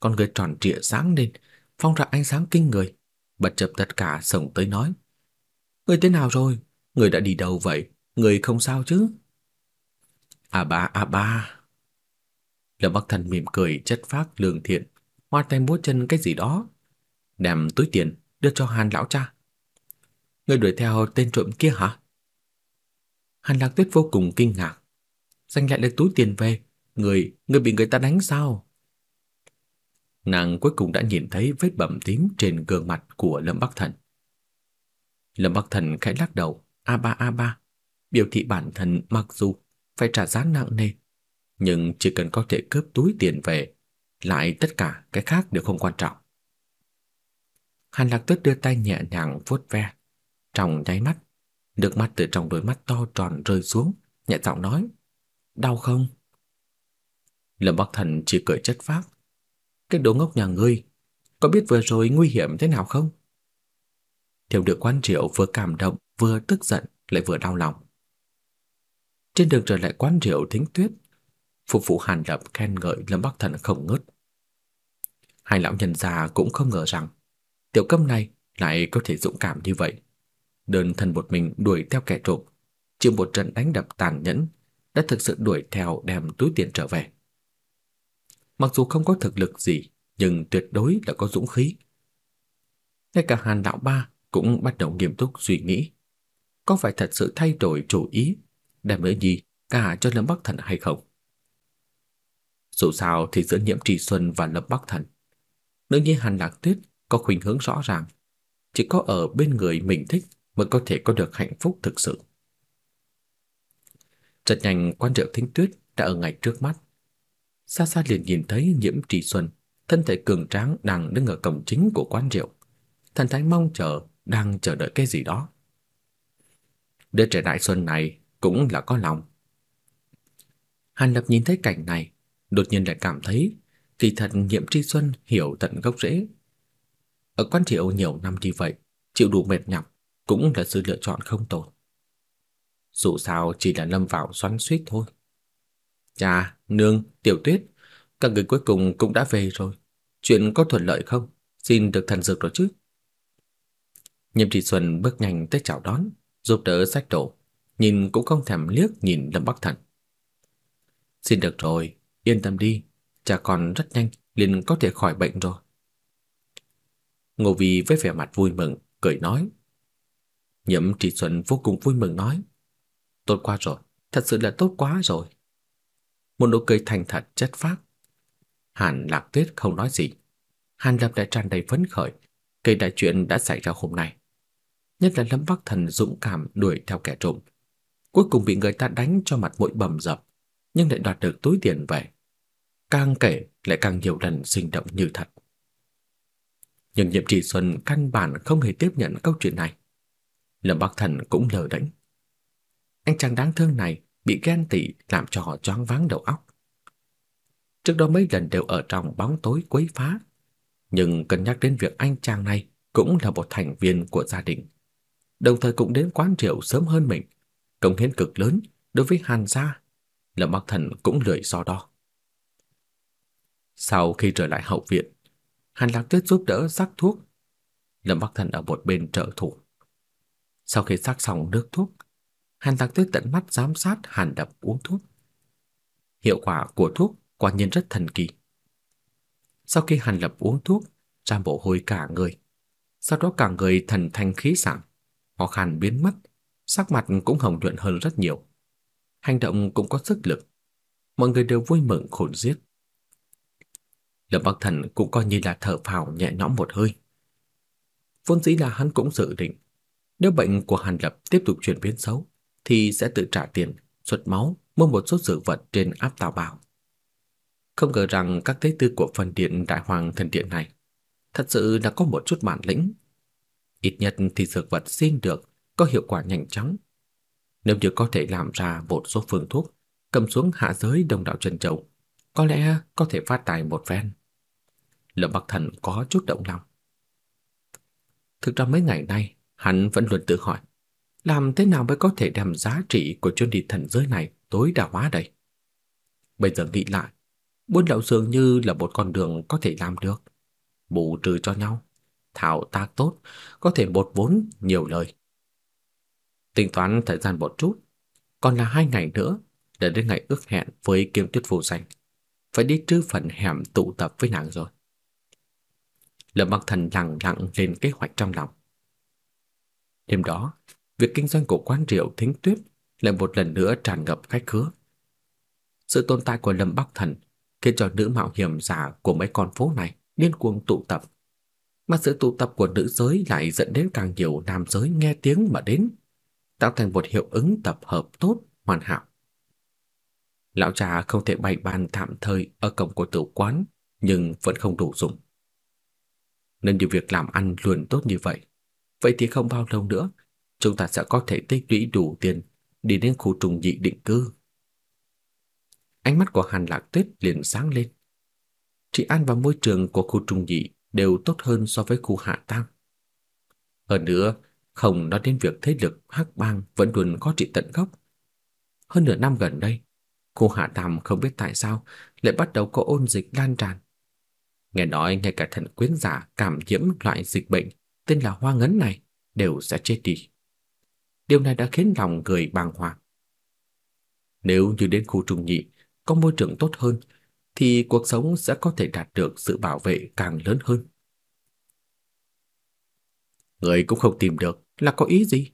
Speaker 1: con người tròn trịa sáng lên, phong ra ánh sáng kinh người, bật chập tất cả sổng tới nói. Người thế nào rồi? Người đã đi đâu vậy? người không sao chứ? À ba, à ba. lâm Bắc Thần mỉm cười chất phác lương thiện, hoa tay múa chân cái gì đó, đem túi tiền đưa cho Hàn lão cha. Người đuổi theo tên trộm kia hả? Hàn Lạc Tuyết vô cùng kinh ngạc. Giành lại được túi tiền về, người, người bị người ta đánh sao? Nàng cuối cùng đã nhìn thấy vết bầm tím trên gương mặt của Lâm Bắc Thần. Lâm Bắc Thần khẽ lắc đầu, "A ba a ba, biểu thị bản thân mặc dù phải trả giá nặng nề, nhưng chỉ cần có thể cướp túi tiền về, lại tất cả cái khác đều không quan trọng. Hàn Lạc Tuyết đưa tay nhẹ nhàng vuốt ve, trong nháy mắt, nước mắt từ trong đôi mắt to tròn rơi xuống, nhẹ giọng nói: "Đau không?" Lâm Bắc Thần chỉ cười chất phác: "Cái đồ ngốc nhà ngươi, có biết vừa rồi nguy hiểm thế nào không?" Thiếu được Quan Triệu vừa cảm động, vừa tức giận, lại vừa đau lòng. Trên đường trở lại quán rượu Thính Tuyết, phục vụ Hàn Lập khen ngợi Lâm Bắc Thần không ngớt. Hai lão nhân già cũng không ngờ rằng tiểu câm này lại có thể dũng cảm như vậy. Đơn thân một mình đuổi theo kẻ trộm, chịu một trận đánh đập tàn nhẫn, đã thực sự đuổi theo đem túi tiền trở về. Mặc dù không có thực lực gì, nhưng tuyệt đối là có dũng khí. Ngay cả Hàn lão ba cũng bắt đầu nghiêm túc suy nghĩ, có phải thật sự thay đổi chủ ý đem với Nhi cả cho Lâm Bắc Thần hay không. Dù sao thì giữa Nhiễm Trì Xuân và Lâm Bắc Thần, nữ nhi Hàn Lạc Tuyết có khuynh hướng rõ ràng, chỉ có ở bên người mình thích mới có thể có được hạnh phúc thực sự. Rất nhanh quan triệu Thính Tuyết đã ở ngay trước mắt. Xa xa liền nhìn thấy Nhiễm Trì Xuân, thân thể cường tráng đang đứng ở cổng chính của quán rượu. Thần thái mong chờ, đang chờ đợi cái gì đó. Đứa trẻ đại xuân này cũng là có lòng. Hàn Lập nhìn thấy cảnh này, đột nhiên lại cảm thấy kỳ thật Nhiệm Tri Xuân hiểu tận gốc rễ. Ở quan triều nhiều năm như vậy, chịu đủ mệt nhọc cũng là sự lựa chọn không tồi. Dù sao chỉ là lâm vào xoắn xuýt thôi. Cha, nương, tiểu tuyết, các người cuối cùng cũng đã về rồi. Chuyện có thuận lợi không? Xin được thần dược rồi chứ. Nhiệm Tri Xuân bước nhanh tới chào đón, giúp đỡ sách đổ nhìn cũng không thèm liếc nhìn Lâm Bắc Thần. "Xin được rồi, yên tâm đi, cha con rất nhanh liền có thể khỏi bệnh rồi." Ngô Vi với vẻ mặt vui mừng cười nói. Nhậm Trì Xuân vô cùng vui mừng nói: "Tốt quá rồi, thật sự là tốt quá rồi." Một nụ cười thành thật chất phác. Hàn Lạc Tuyết không nói gì. Hàn Lập đã tràn đầy phấn khởi, kể đại chuyện đã xảy ra hôm nay. Nhất là Lâm Bắc Thần dũng cảm đuổi theo kẻ trộm, cuối cùng bị người ta đánh cho mặt mũi bầm dập, nhưng lại đoạt được túi tiền về. Càng kể lại càng nhiều lần sinh động như thật. Nhưng Diệp Trì Xuân căn bản không hề tiếp nhận câu chuyện này. Lâm Bắc Thần cũng lờ đánh. Anh chàng đáng thương này bị ghen tị làm cho họ choáng váng đầu óc. Trước đó mấy lần đều ở trong bóng tối quấy phá, nhưng cân nhắc đến việc anh chàng này cũng là một thành viên của gia đình, đồng thời cũng đến quán rượu sớm hơn mình công hiến cực lớn đối với Hàn gia, Lâm Bắc Thần cũng lười so đo. Sau khi trở lại hậu viện, Hàn Lạc Tuyết giúp đỡ rắc thuốc, Lâm Bắc Thần ở một bên trợ thủ. Sau khi rắc xong nước thuốc, Hàn Lạc Tuyết tận mắt giám sát Hàn Đập uống thuốc. Hiệu quả của thuốc quả nhiên rất thần kỳ. Sau khi Hàn Lập uống thuốc, ra bộ hôi cả người, sau đó cả người thần thanh khí sảng, khó khăn biến mất, sắc mặt cũng hồng nhuận hơn rất nhiều. Hành động cũng có sức lực. Mọi người đều vui mừng khôn xiết. Lâm Bắc Thần cũng coi như là thở phào nhẹ nhõm một hơi. Vốn dĩ là hắn cũng dự định, nếu bệnh của Hàn Lập tiếp tục chuyển biến xấu, thì sẽ tự trả tiền, xuất máu, mua một số sự vật trên áp tào bảo. Không ngờ rằng các thế tư của phần điện Đại Hoàng Thần Điện này thật sự đã có một chút bản lĩnh. Ít nhất thì dược vật xin được có hiệu quả nhanh chóng. Nếu như có thể làm ra một số phương thuốc cầm xuống hạ giới đồng đạo Trần Châu, có lẽ có thể phát tài một phen. Lâm Bắc Thần có chút động lòng. Thực ra mấy ngày nay, hắn vẫn luôn tự hỏi, làm thế nào mới có thể đem giá trị của chuyến đi thần giới này tối đa hóa đây? Bây giờ nghĩ lại, buôn lậu dường như là một con đường có thể làm được. Bù trừ cho nhau, thảo tác tốt, có thể bột vốn nhiều lời. Tính toán thời gian một chút, còn là hai ngày nữa để đến ngày ước hẹn với Kiêm Tuyết Phù Danh. Phải đi trừ phần hẻm tụ tập với nàng rồi. Lâm Bắc Thần lặng lặng lên kế hoạch trong lòng. Đêm đó, việc kinh doanh của quán rượu Thính Tuyết lại một lần nữa tràn ngập khách khứa. Sự tồn tại của Lâm Bắc Thần khiến cho nữ mạo hiểm giả của mấy con phố này điên cuồng tụ tập. Mà sự tụ tập của nữ giới lại dẫn đến càng nhiều nam giới nghe tiếng mà đến tạo thành một hiệu ứng tập hợp tốt, hoàn hảo. Lão trà không thể bày bàn tạm thời ở cổng của tử quán, nhưng vẫn không đủ dùng. Nên điều việc làm ăn luôn tốt như vậy, vậy thì không bao lâu nữa, chúng ta sẽ có thể tích lũy đủ tiền đi đến khu trùng dị định cư. Ánh mắt của Hàn Lạc Tuyết liền sáng lên. Trị an và môi trường của khu trùng dị đều tốt hơn so với khu hạ tăng. Hơn nữa, không nói đến việc thế lực Hắc Bang vẫn luôn có trị tận gốc. Hơn nửa năm gần đây, khu Hạ Tam không biết tại sao lại bắt đầu có ôn dịch lan tràn. Nghe nói ngay cả thần quyến giả cảm nhiễm loại dịch bệnh tên là hoa ngấn này đều sẽ chết đi. Điều này đã khiến lòng người bàng hoàng. Nếu như đến khu trung nhị có môi trường tốt hơn thì cuộc sống sẽ có thể đạt được sự bảo vệ càng lớn hơn. Người cũng không tìm được là có ý gì?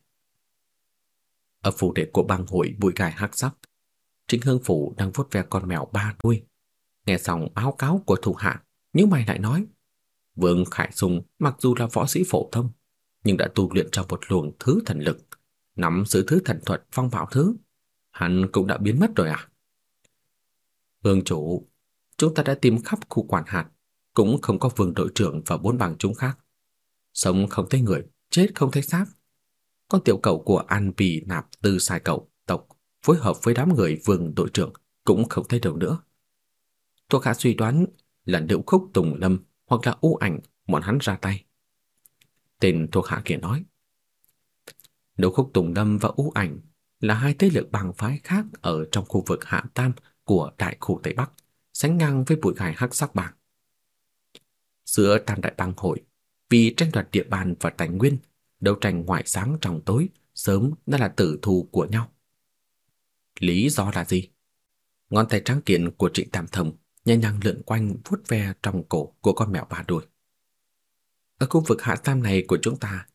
Speaker 1: Ở phủ đệ của bang hội bụi gai hắc sắc, Trịnh Hương Phủ đang vuốt ve con mèo ba đuôi. Nghe xong báo cáo của thủ hạ, những mày lại nói, Vương Khải Sùng mặc dù là võ sĩ phổ thông, nhưng đã tu luyện trong một luồng thứ thần lực, nắm giữ thứ thần thuật phong bảo thứ, hắn cũng đã biến mất rồi à? Vương chủ, chúng ta đã tìm khắp khu quản hạt, cũng không có vương đội trưởng và bốn bằng chúng khác. Sống không thấy người, chết không thấy xác. Con tiểu cậu của An Bì nạp từ sai cậu tộc phối hợp với đám người vương đội trưởng cũng không thấy đâu nữa. Thuộc hạ suy đoán là Điệu Khúc Tùng Lâm hoặc là U Ảnh bọn hắn ra tay. Tên thuộc hạ kia nói. Điệu Khúc Tùng Lâm và U Ảnh là hai thế lực bang phái khác ở trong khu vực Hạ Tam của đại khu Tây Bắc, sánh ngang với bụi gai hắc sắc bạc. Giữa tam đại bang hội vì tranh đoạt địa bàn và tài nguyên, đấu tranh ngoại sáng trong tối sớm đã là tử thù của nhau. Lý do là gì? Ngón tay trắng kiện của Trịnh Tam Thầm nhẹ nhàng lượn quanh vuốt ve trong cổ của con mèo ba đuôi. Ở khu vực hạ tam này của chúng ta,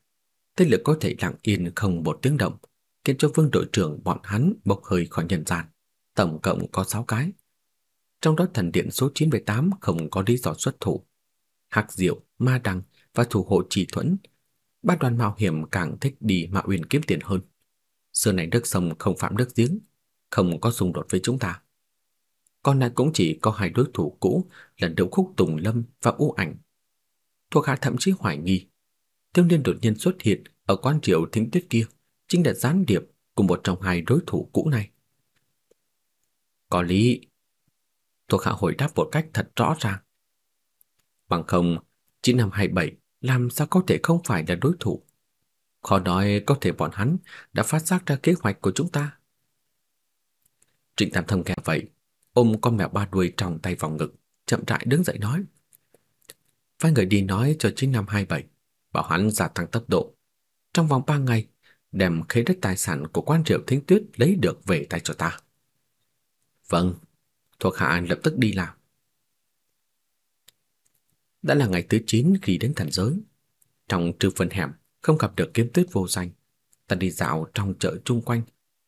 Speaker 1: thế lực có thể lặng yên không một tiếng động, khiến cho vương đội trưởng bọn hắn bốc hơi khỏi nhân gian. Tổng cộng có 6 cái. Trong đó thần điện số 98 không có lý do xuất thủ. Hạc Diệu, Ma Đăng, và thủ hộ chỉ thuẫn, bát đoàn mạo hiểm càng thích đi Mạo Uyển kiếm tiền hơn. Xưa này nước sông không phạm nước giếng, không có xung đột với chúng ta. Con này cũng chỉ có hai đối thủ cũ là Đỗ Khúc Tùng Lâm và U Ảnh. Thuộc hạ thậm chí hoài nghi, tiêu niên đột nhiên xuất hiện ở quan triều thính tuyết kia chính là gián điệp của một trong hai đối thủ cũ này. Có lý. Thuộc hạ hồi đáp một cách thật rõ ràng. Bằng không, năm 9527 làm sao có thể không phải là đối thủ. Khó nói có thể bọn hắn đã phát giác ra kế hoạch của chúng ta. Trịnh Tam Thông nghe vậy, ôm con mèo ba đuôi trong tay vòng ngực, chậm rãi đứng dậy nói. Vài người đi nói cho 9527, bảo hắn gia tăng tốc độ. Trong vòng 3 ngày, đem khế đất tài sản của quan triệu thính tuyết lấy được về tay cho ta. Vâng, thuộc hạ lập tức đi làm. Đã là ngày thứ 9 khi đến thần giới. Trong trừ phần hẻm, không gặp được kiếm tuyết vô danh. Ta đi dạo trong chợ chung quanh,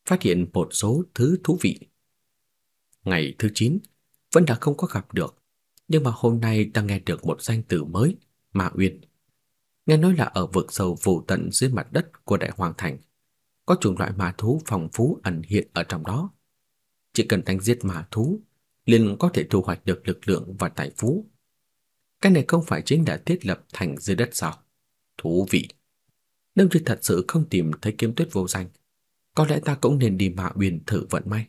Speaker 1: phát hiện một số thứ thú vị. Ngày thứ 9, vẫn đã không có gặp được. Nhưng mà hôm nay ta nghe được một danh từ mới, Ma Uyên. Nghe nói là ở vực sâu vụ tận dưới mặt đất của Đại Hoàng Thành, có chủng loại ma thú phong phú ẩn hiện ở trong đó. Chỉ cần đánh giết ma thú, liền có thể thu hoạch được lực lượng và tài phú cái này không phải chính đã thiết lập thành dưới đất sao? Thú vị. đâm như thật sự không tìm thấy kiếm tuyết vô danh, có lẽ ta cũng nên đi Mạ Uyên thử vận may.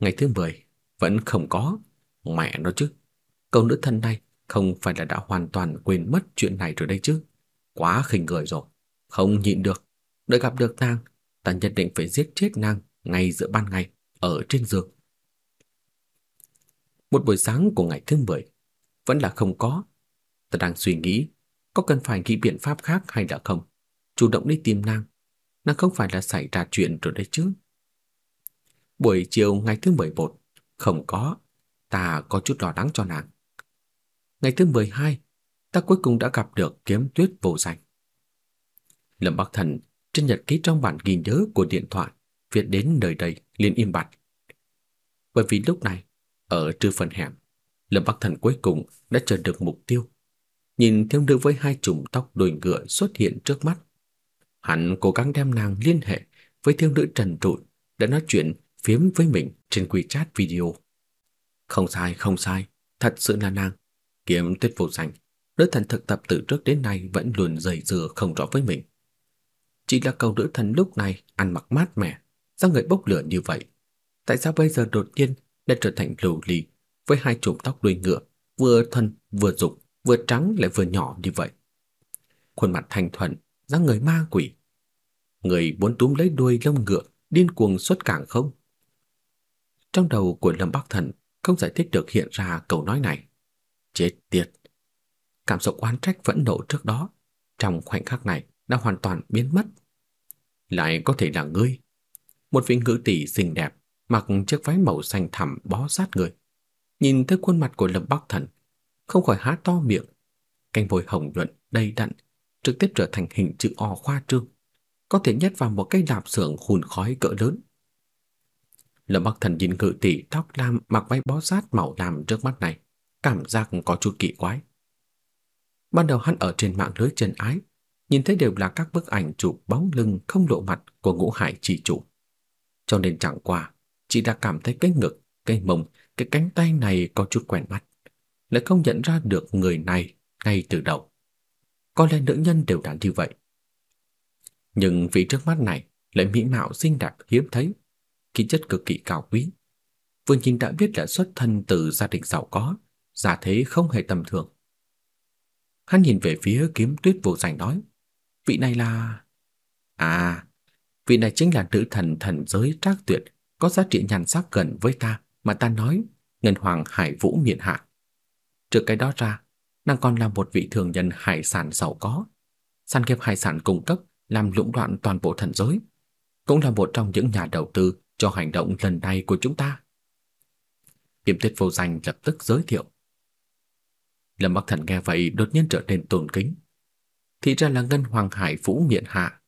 Speaker 1: Ngày thứ 10 vẫn không có, mẹ nó chứ. Cậu nữ thân này không phải là đã hoàn toàn quên mất chuyện này rồi đây chứ? Quá khinh người rồi, không nhịn được. Đợi gặp được nàng, ta nhất định phải giết chết nàng ngay giữa ban ngày ở trên giường. Một buổi sáng của ngày thứ 10, vẫn là không có. Ta đang suy nghĩ, có cần phải nghĩ biện pháp khác hay là không? Chủ động đi tìm nàng, nàng không phải là xảy ra chuyện rồi đấy chứ. Buổi chiều ngày thứ 11, không có, ta có chút lo lắng cho nàng. Ngày thứ 12, ta cuối cùng đã gặp được kiếm tuyết vô danh. Lâm Bắc Thần trên nhật ký trong bản ghi nhớ của điện thoại viết đến nơi đây liền im bặt. Bởi vì lúc này, ở trư phần hẻm, Lâm Bắc Thần cuối cùng đã chờ được mục tiêu. Nhìn thiếu nữ với hai chùm tóc đuôi ngựa xuất hiện trước mắt. Hắn cố gắng đem nàng liên hệ với thiếu nữ trần trụi đã nói chuyện phiếm với mình trên quy chat video. Không sai, không sai, thật sự là nàng. Kiếm tuyết vô danh, nữ thần thực tập từ trước đến nay vẫn luôn dày dừa không rõ với mình. Chỉ là cầu nữ thần lúc này ăn mặc mát mẻ, ra người bốc lửa như vậy? Tại sao bây giờ đột nhiên đã trở thành lù lì với hai chùm tóc đuôi ngựa, vừa thân vừa dục, vừa trắng lại vừa nhỏ như vậy. Khuôn mặt thành thuần, dáng người ma quỷ. Người muốn túm lấy đuôi lông ngựa, điên cuồng xuất cảng không? Trong đầu của Lâm Bắc Thần không giải thích được hiện ra câu nói này. Chết tiệt. Cảm xúc oán trách vẫn nổ trước đó, trong khoảnh khắc này đã hoàn toàn biến mất. Lại có thể là ngươi. Một vị ngữ tỷ xinh đẹp, mặc chiếc váy màu xanh thẳm bó sát người, nhìn thấy khuôn mặt của Lâm Bắc Thần, không khỏi há to miệng, canh vôi hồng nhuận đầy đặn trực tiếp trở thành hình chữ O khoa trương, có thể nhét vào một cái lạp xưởng hùn khói cỡ lớn. Lâm Bắc Thần nhìn ngự tỷ tóc lam mặc váy bó sát màu lam trước mắt này, cảm giác có chút kỳ quái. Ban đầu hắn ở trên mạng lưới chân ái, nhìn thấy đều là các bức ảnh chụp bóng lưng không lộ mặt của ngũ hải chỉ chủ. Cho nên chẳng qua, chỉ đã cảm thấy cái ngực, cái mông cái cánh tay này có chút quen mắt, lại không nhận ra được người này ngay từ đầu. Có lẽ nữ nhân đều đáng như vậy. Nhưng vị trước mắt này lại mỹ mạo xinh đẹp hiếm thấy, khí chất cực kỳ cao quý. Vương Chính đã biết là xuất thân từ gia đình giàu có, giả thế không hề tầm thường. Hắn nhìn về phía kiếm tuyết vô danh nói, vị này là... À, vị này chính là nữ thần thần giới trác tuyệt, có giá trị nhàn sắc gần với ta mà ta nói Ngân Hoàng Hải Vũ Miện Hạ. Trừ cái đó ra, nàng còn là một vị thường nhân hải sản giàu có, săn kiếp hải sản cung cấp làm lũng đoạn toàn bộ thần giới, cũng là một trong những nhà đầu tư cho hành động lần này của chúng ta. kiểm tuyết vô danh lập tức giới thiệu. Lâm Bắc Thần nghe vậy đột nhiên trở nên tôn kính. Thì ra là Ngân Hoàng Hải Vũ Miện Hạ.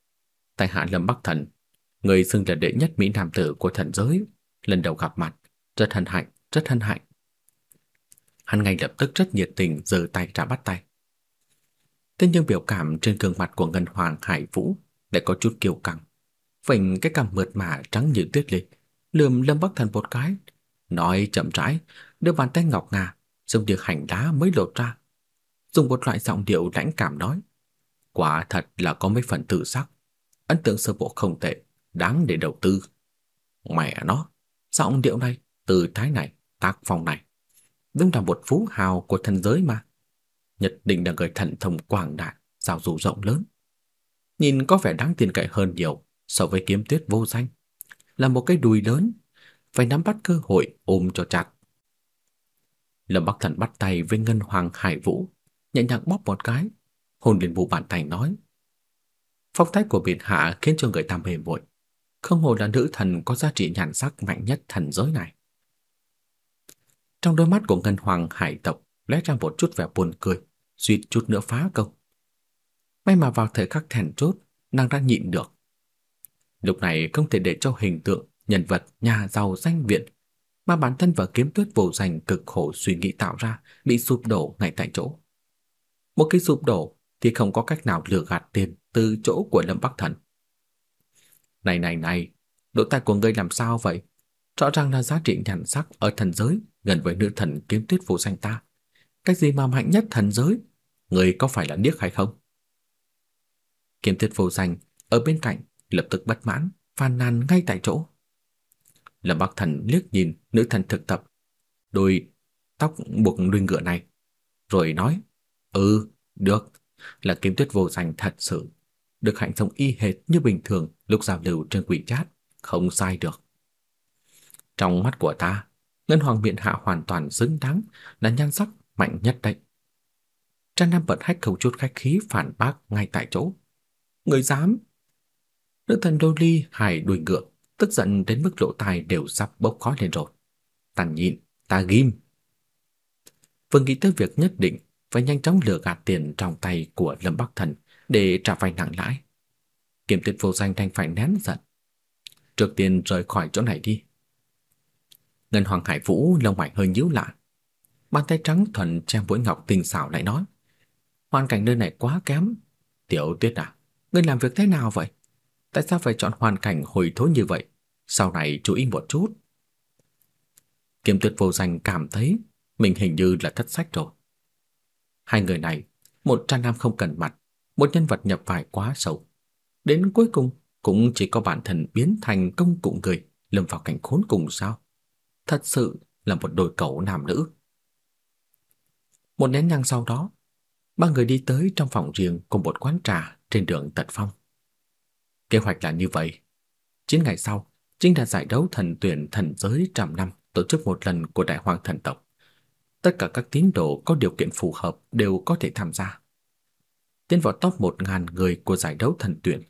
Speaker 1: Tại hạ Lâm Bắc Thần, người xưng là đệ nhất Mỹ Nam Tử của thần giới, lần đầu gặp mặt rất hân hạnh, rất hân hạnh. Hắn ngay lập tức rất nhiệt tình giơ tay ra bắt tay. Thế nhưng biểu cảm trên gương mặt của Ngân Hoàng Hải Vũ lại có chút kiêu căng. Phình cái cằm mượt mà trắng như tuyết lệ, lườm Lâm Bắc Thần một cái, nói chậm rãi, đưa bàn tay ngọc ngà giống như hành đá mới lột ra, dùng một loại giọng điệu lãnh cảm nói: "Quả thật là có mấy phần tự sắc, ấn tượng sơ bộ không tệ, đáng để đầu tư." Mẹ nó, giọng điệu này từ thái này, tác phong này. Đúng là một phú hào của thần giới mà. nhật định là người thần thông quảng đại, giao du rộng lớn. Nhìn có vẻ đáng tin cậy hơn nhiều so với kiếm tuyết vô danh. Là một cái đùi lớn, phải nắm bắt cơ hội ôm cho chặt. Lâm Bắc Thần bắt tay với Ngân Hoàng Hải Vũ, nhẹ nhàng bóp một cái, hồn lên vụ bản thành nói. Phong thái của biệt hạ khiến cho người ta mềm vội không hồ là nữ thần có giá trị nhàn sắc mạnh nhất thần giới này. Trong đôi mắt của Ngân Hoàng Hải tộc lóe ra một chút vẻ buồn cười, suýt chút nữa phá công. May mà vào thời khắc thèn chốt, nàng đã nhịn được. Lúc này không thể để cho hình tượng nhân vật nhà giàu danh viện mà bản thân và kiếm tuyết vô danh cực khổ suy nghĩ tạo ra bị sụp đổ ngay tại chỗ. Một khi sụp đổ thì không có cách nào lừa gạt tiền từ chỗ của Lâm Bắc Thần. Này này này, lỗ tai của ngươi làm sao vậy? Rõ ràng là giá trị nhãn sắc ở thần giới gần với nữ thần kiếm tuyết vô danh ta. Cái gì mà mạnh nhất thần giới? Người có phải là điếc hay không? Kiếm tuyết vô danh ở bên cạnh lập tức bất mãn, phàn nàn ngay tại chỗ. Lâm Bắc Thần liếc nhìn nữ thần thực tập, đôi tóc buộc đuôi ngựa này, rồi nói, ừ, được, là kiếm tuyết vô danh thật sự, được hạnh thông y hệt như bình thường lúc giao lưu trên quỷ chat, không sai được. Trong mắt của ta, Ngân Hoàng Miện Hạ hoàn toàn xứng đáng là nhan sắc mạnh nhất đấy. Trang Nam Bật Hách không chút khách khí phản bác ngay tại chỗ. Người dám! Nữ thần Đô Ly hài đuổi ngựa, tức giận đến mức lỗ tai đều sắp bốc khói lên rồi. Ta nhịn, ta ghim. Vừa nghĩ tới việc nhất định phải nhanh chóng lừa gạt tiền trong tay của Lâm Bắc Thần để trả vay nặng lãi. Kiểm tuyệt vô danh đang phải nén giận. Trước tiên rời khỏi chỗ này đi. Ngân Hoàng Hải Vũ lông mày hơi nhíu lại. Bàn tay trắng thuần trang mũi ngọc tinh xảo lại nói: "Hoàn cảnh nơi này quá kém, Tiểu Tuyết à, ngươi làm việc thế nào vậy? Tại sao phải chọn hoàn cảnh hồi thối như vậy? Sau này chú ý một chút." Kiếm Tuyết vô danh cảm thấy mình hình như là thất sách rồi. Hai người này, một trang nam không cần mặt, một nhân vật nhập vai quá sâu. Đến cuối cùng cũng chỉ có bản thân biến thành công cụ người lâm vào cảnh khốn cùng sao? thật sự là một đôi cậu nam nữ. Một nén nhang sau đó, ba người đi tới trong phòng riêng của một quán trà trên đường Tật Phong. Kế hoạch là như vậy. Chín ngày sau, chính là giải đấu thần tuyển thần giới trăm năm tổ chức một lần của Đại Hoàng thần tộc. Tất cả các tín đồ có điều kiện phù hợp đều có thể tham gia. Tiến vào top 1000 người của giải đấu thần tuyển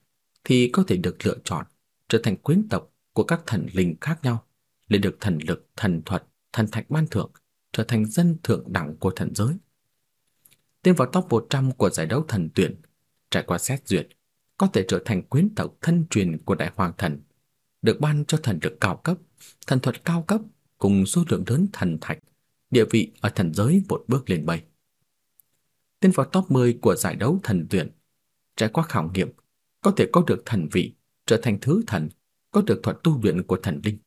Speaker 1: thì có thể được lựa chọn trở thành quyến tộc của các thần linh khác nhau lấy được thần lực, thần thuật, thần thạch ban thưởng, trở thành dân thượng đẳng của thần giới. Tiến vào top 100 của giải đấu thần tuyển, trải qua xét duyệt, có thể trở thành quyến tộc thân truyền của đại hoàng thần, được ban cho thần lực cao cấp, thần thuật cao cấp cùng số lượng lớn thần thạch, địa vị ở thần giới một bước lên mây. Tiến vào top 10 của giải đấu thần tuyển, trải qua khảo nghiệm, có thể có được thần vị, trở thành thứ thần, có được thuật tu luyện của thần linh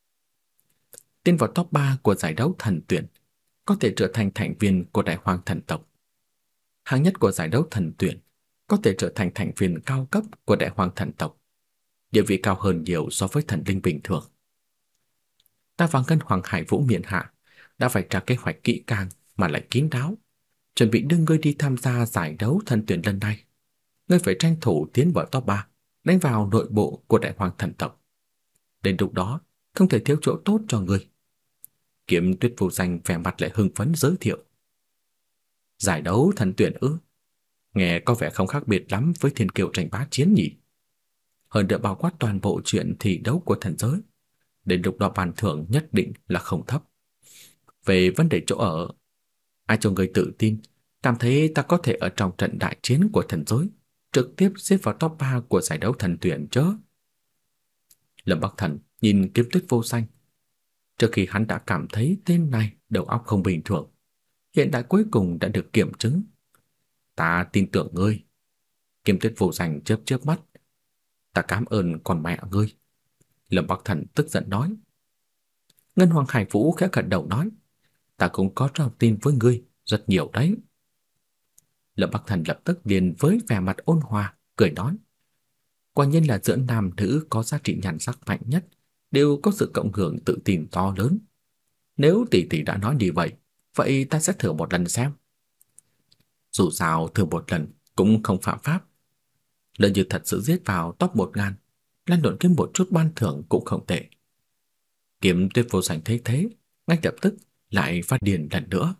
Speaker 1: tiến vào top 3 của giải đấu thần tuyển, có thể trở thành thành viên của Đại Hoàng Thần Tộc. Hạng nhất của giải đấu thần tuyển có thể trở thành thành viên cao cấp của Đại Hoàng Thần Tộc, địa vị cao hơn nhiều so với thần linh bình thường. Ta và Ngân Hoàng Hải Vũ Miện Hạ đã phải trả kế hoạch kỹ càng mà lại kín đáo, chuẩn bị đưa ngươi đi tham gia giải đấu thần tuyển lần này. Ngươi phải tranh thủ tiến vào top 3, đánh vào nội bộ của Đại Hoàng Thần Tộc. Đến lúc đó, không thể thiếu chỗ tốt cho ngươi. Kiếm Tuyết vô danh vẻ mặt lại hưng phấn giới thiệu. Giải đấu thần tuyển ư? Nghe có vẻ không khác biệt lắm với thiên kiều tranh bá chiến nhỉ. Hơn được bao quát toàn bộ chuyện thi đấu của thần giới. Đến lúc đó bàn thưởng nhất định là không thấp. Về vấn đề chỗ ở, ai cho người tự tin, cảm thấy ta có thể ở trong trận đại chiến của thần giới, trực tiếp xếp vào top 3 của giải đấu thần tuyển chớ. Lâm Bắc Thần nhìn kiếm tuyết vô xanh, Trước khi hắn đã cảm thấy tên này đầu óc không bình thường, hiện tại cuối cùng đã được kiểm chứng. Ta tin tưởng ngươi. Kim Tuyết vô danh chớp chớp mắt. Ta cảm ơn con mẹ ngươi. Lâm Bắc Thần tức giận nói. Ngân Hoàng Hải Vũ khẽ gật đầu nói. Ta cũng có trao tin với ngươi, rất nhiều đấy. Lâm Bắc Thần lập tức liền với vẻ mặt ôn hòa, cười nói. Quả nhiên là giữa nam nữ có giá trị nhàn sắc mạnh nhất đều có sự cộng hưởng tự tin to lớn. Nếu tỷ tỷ đã nói như vậy, vậy ta sẽ thử một lần xem. Dù sao thử một lần cũng không phạm pháp. Lần như thật sự giết vào top 1000, Lan luận kiếm một chút ban thưởng cũng không tệ. Kiếm Tuyết Vô Sảnh thấy thế, ngay lập tức lại phát điền lần nữa.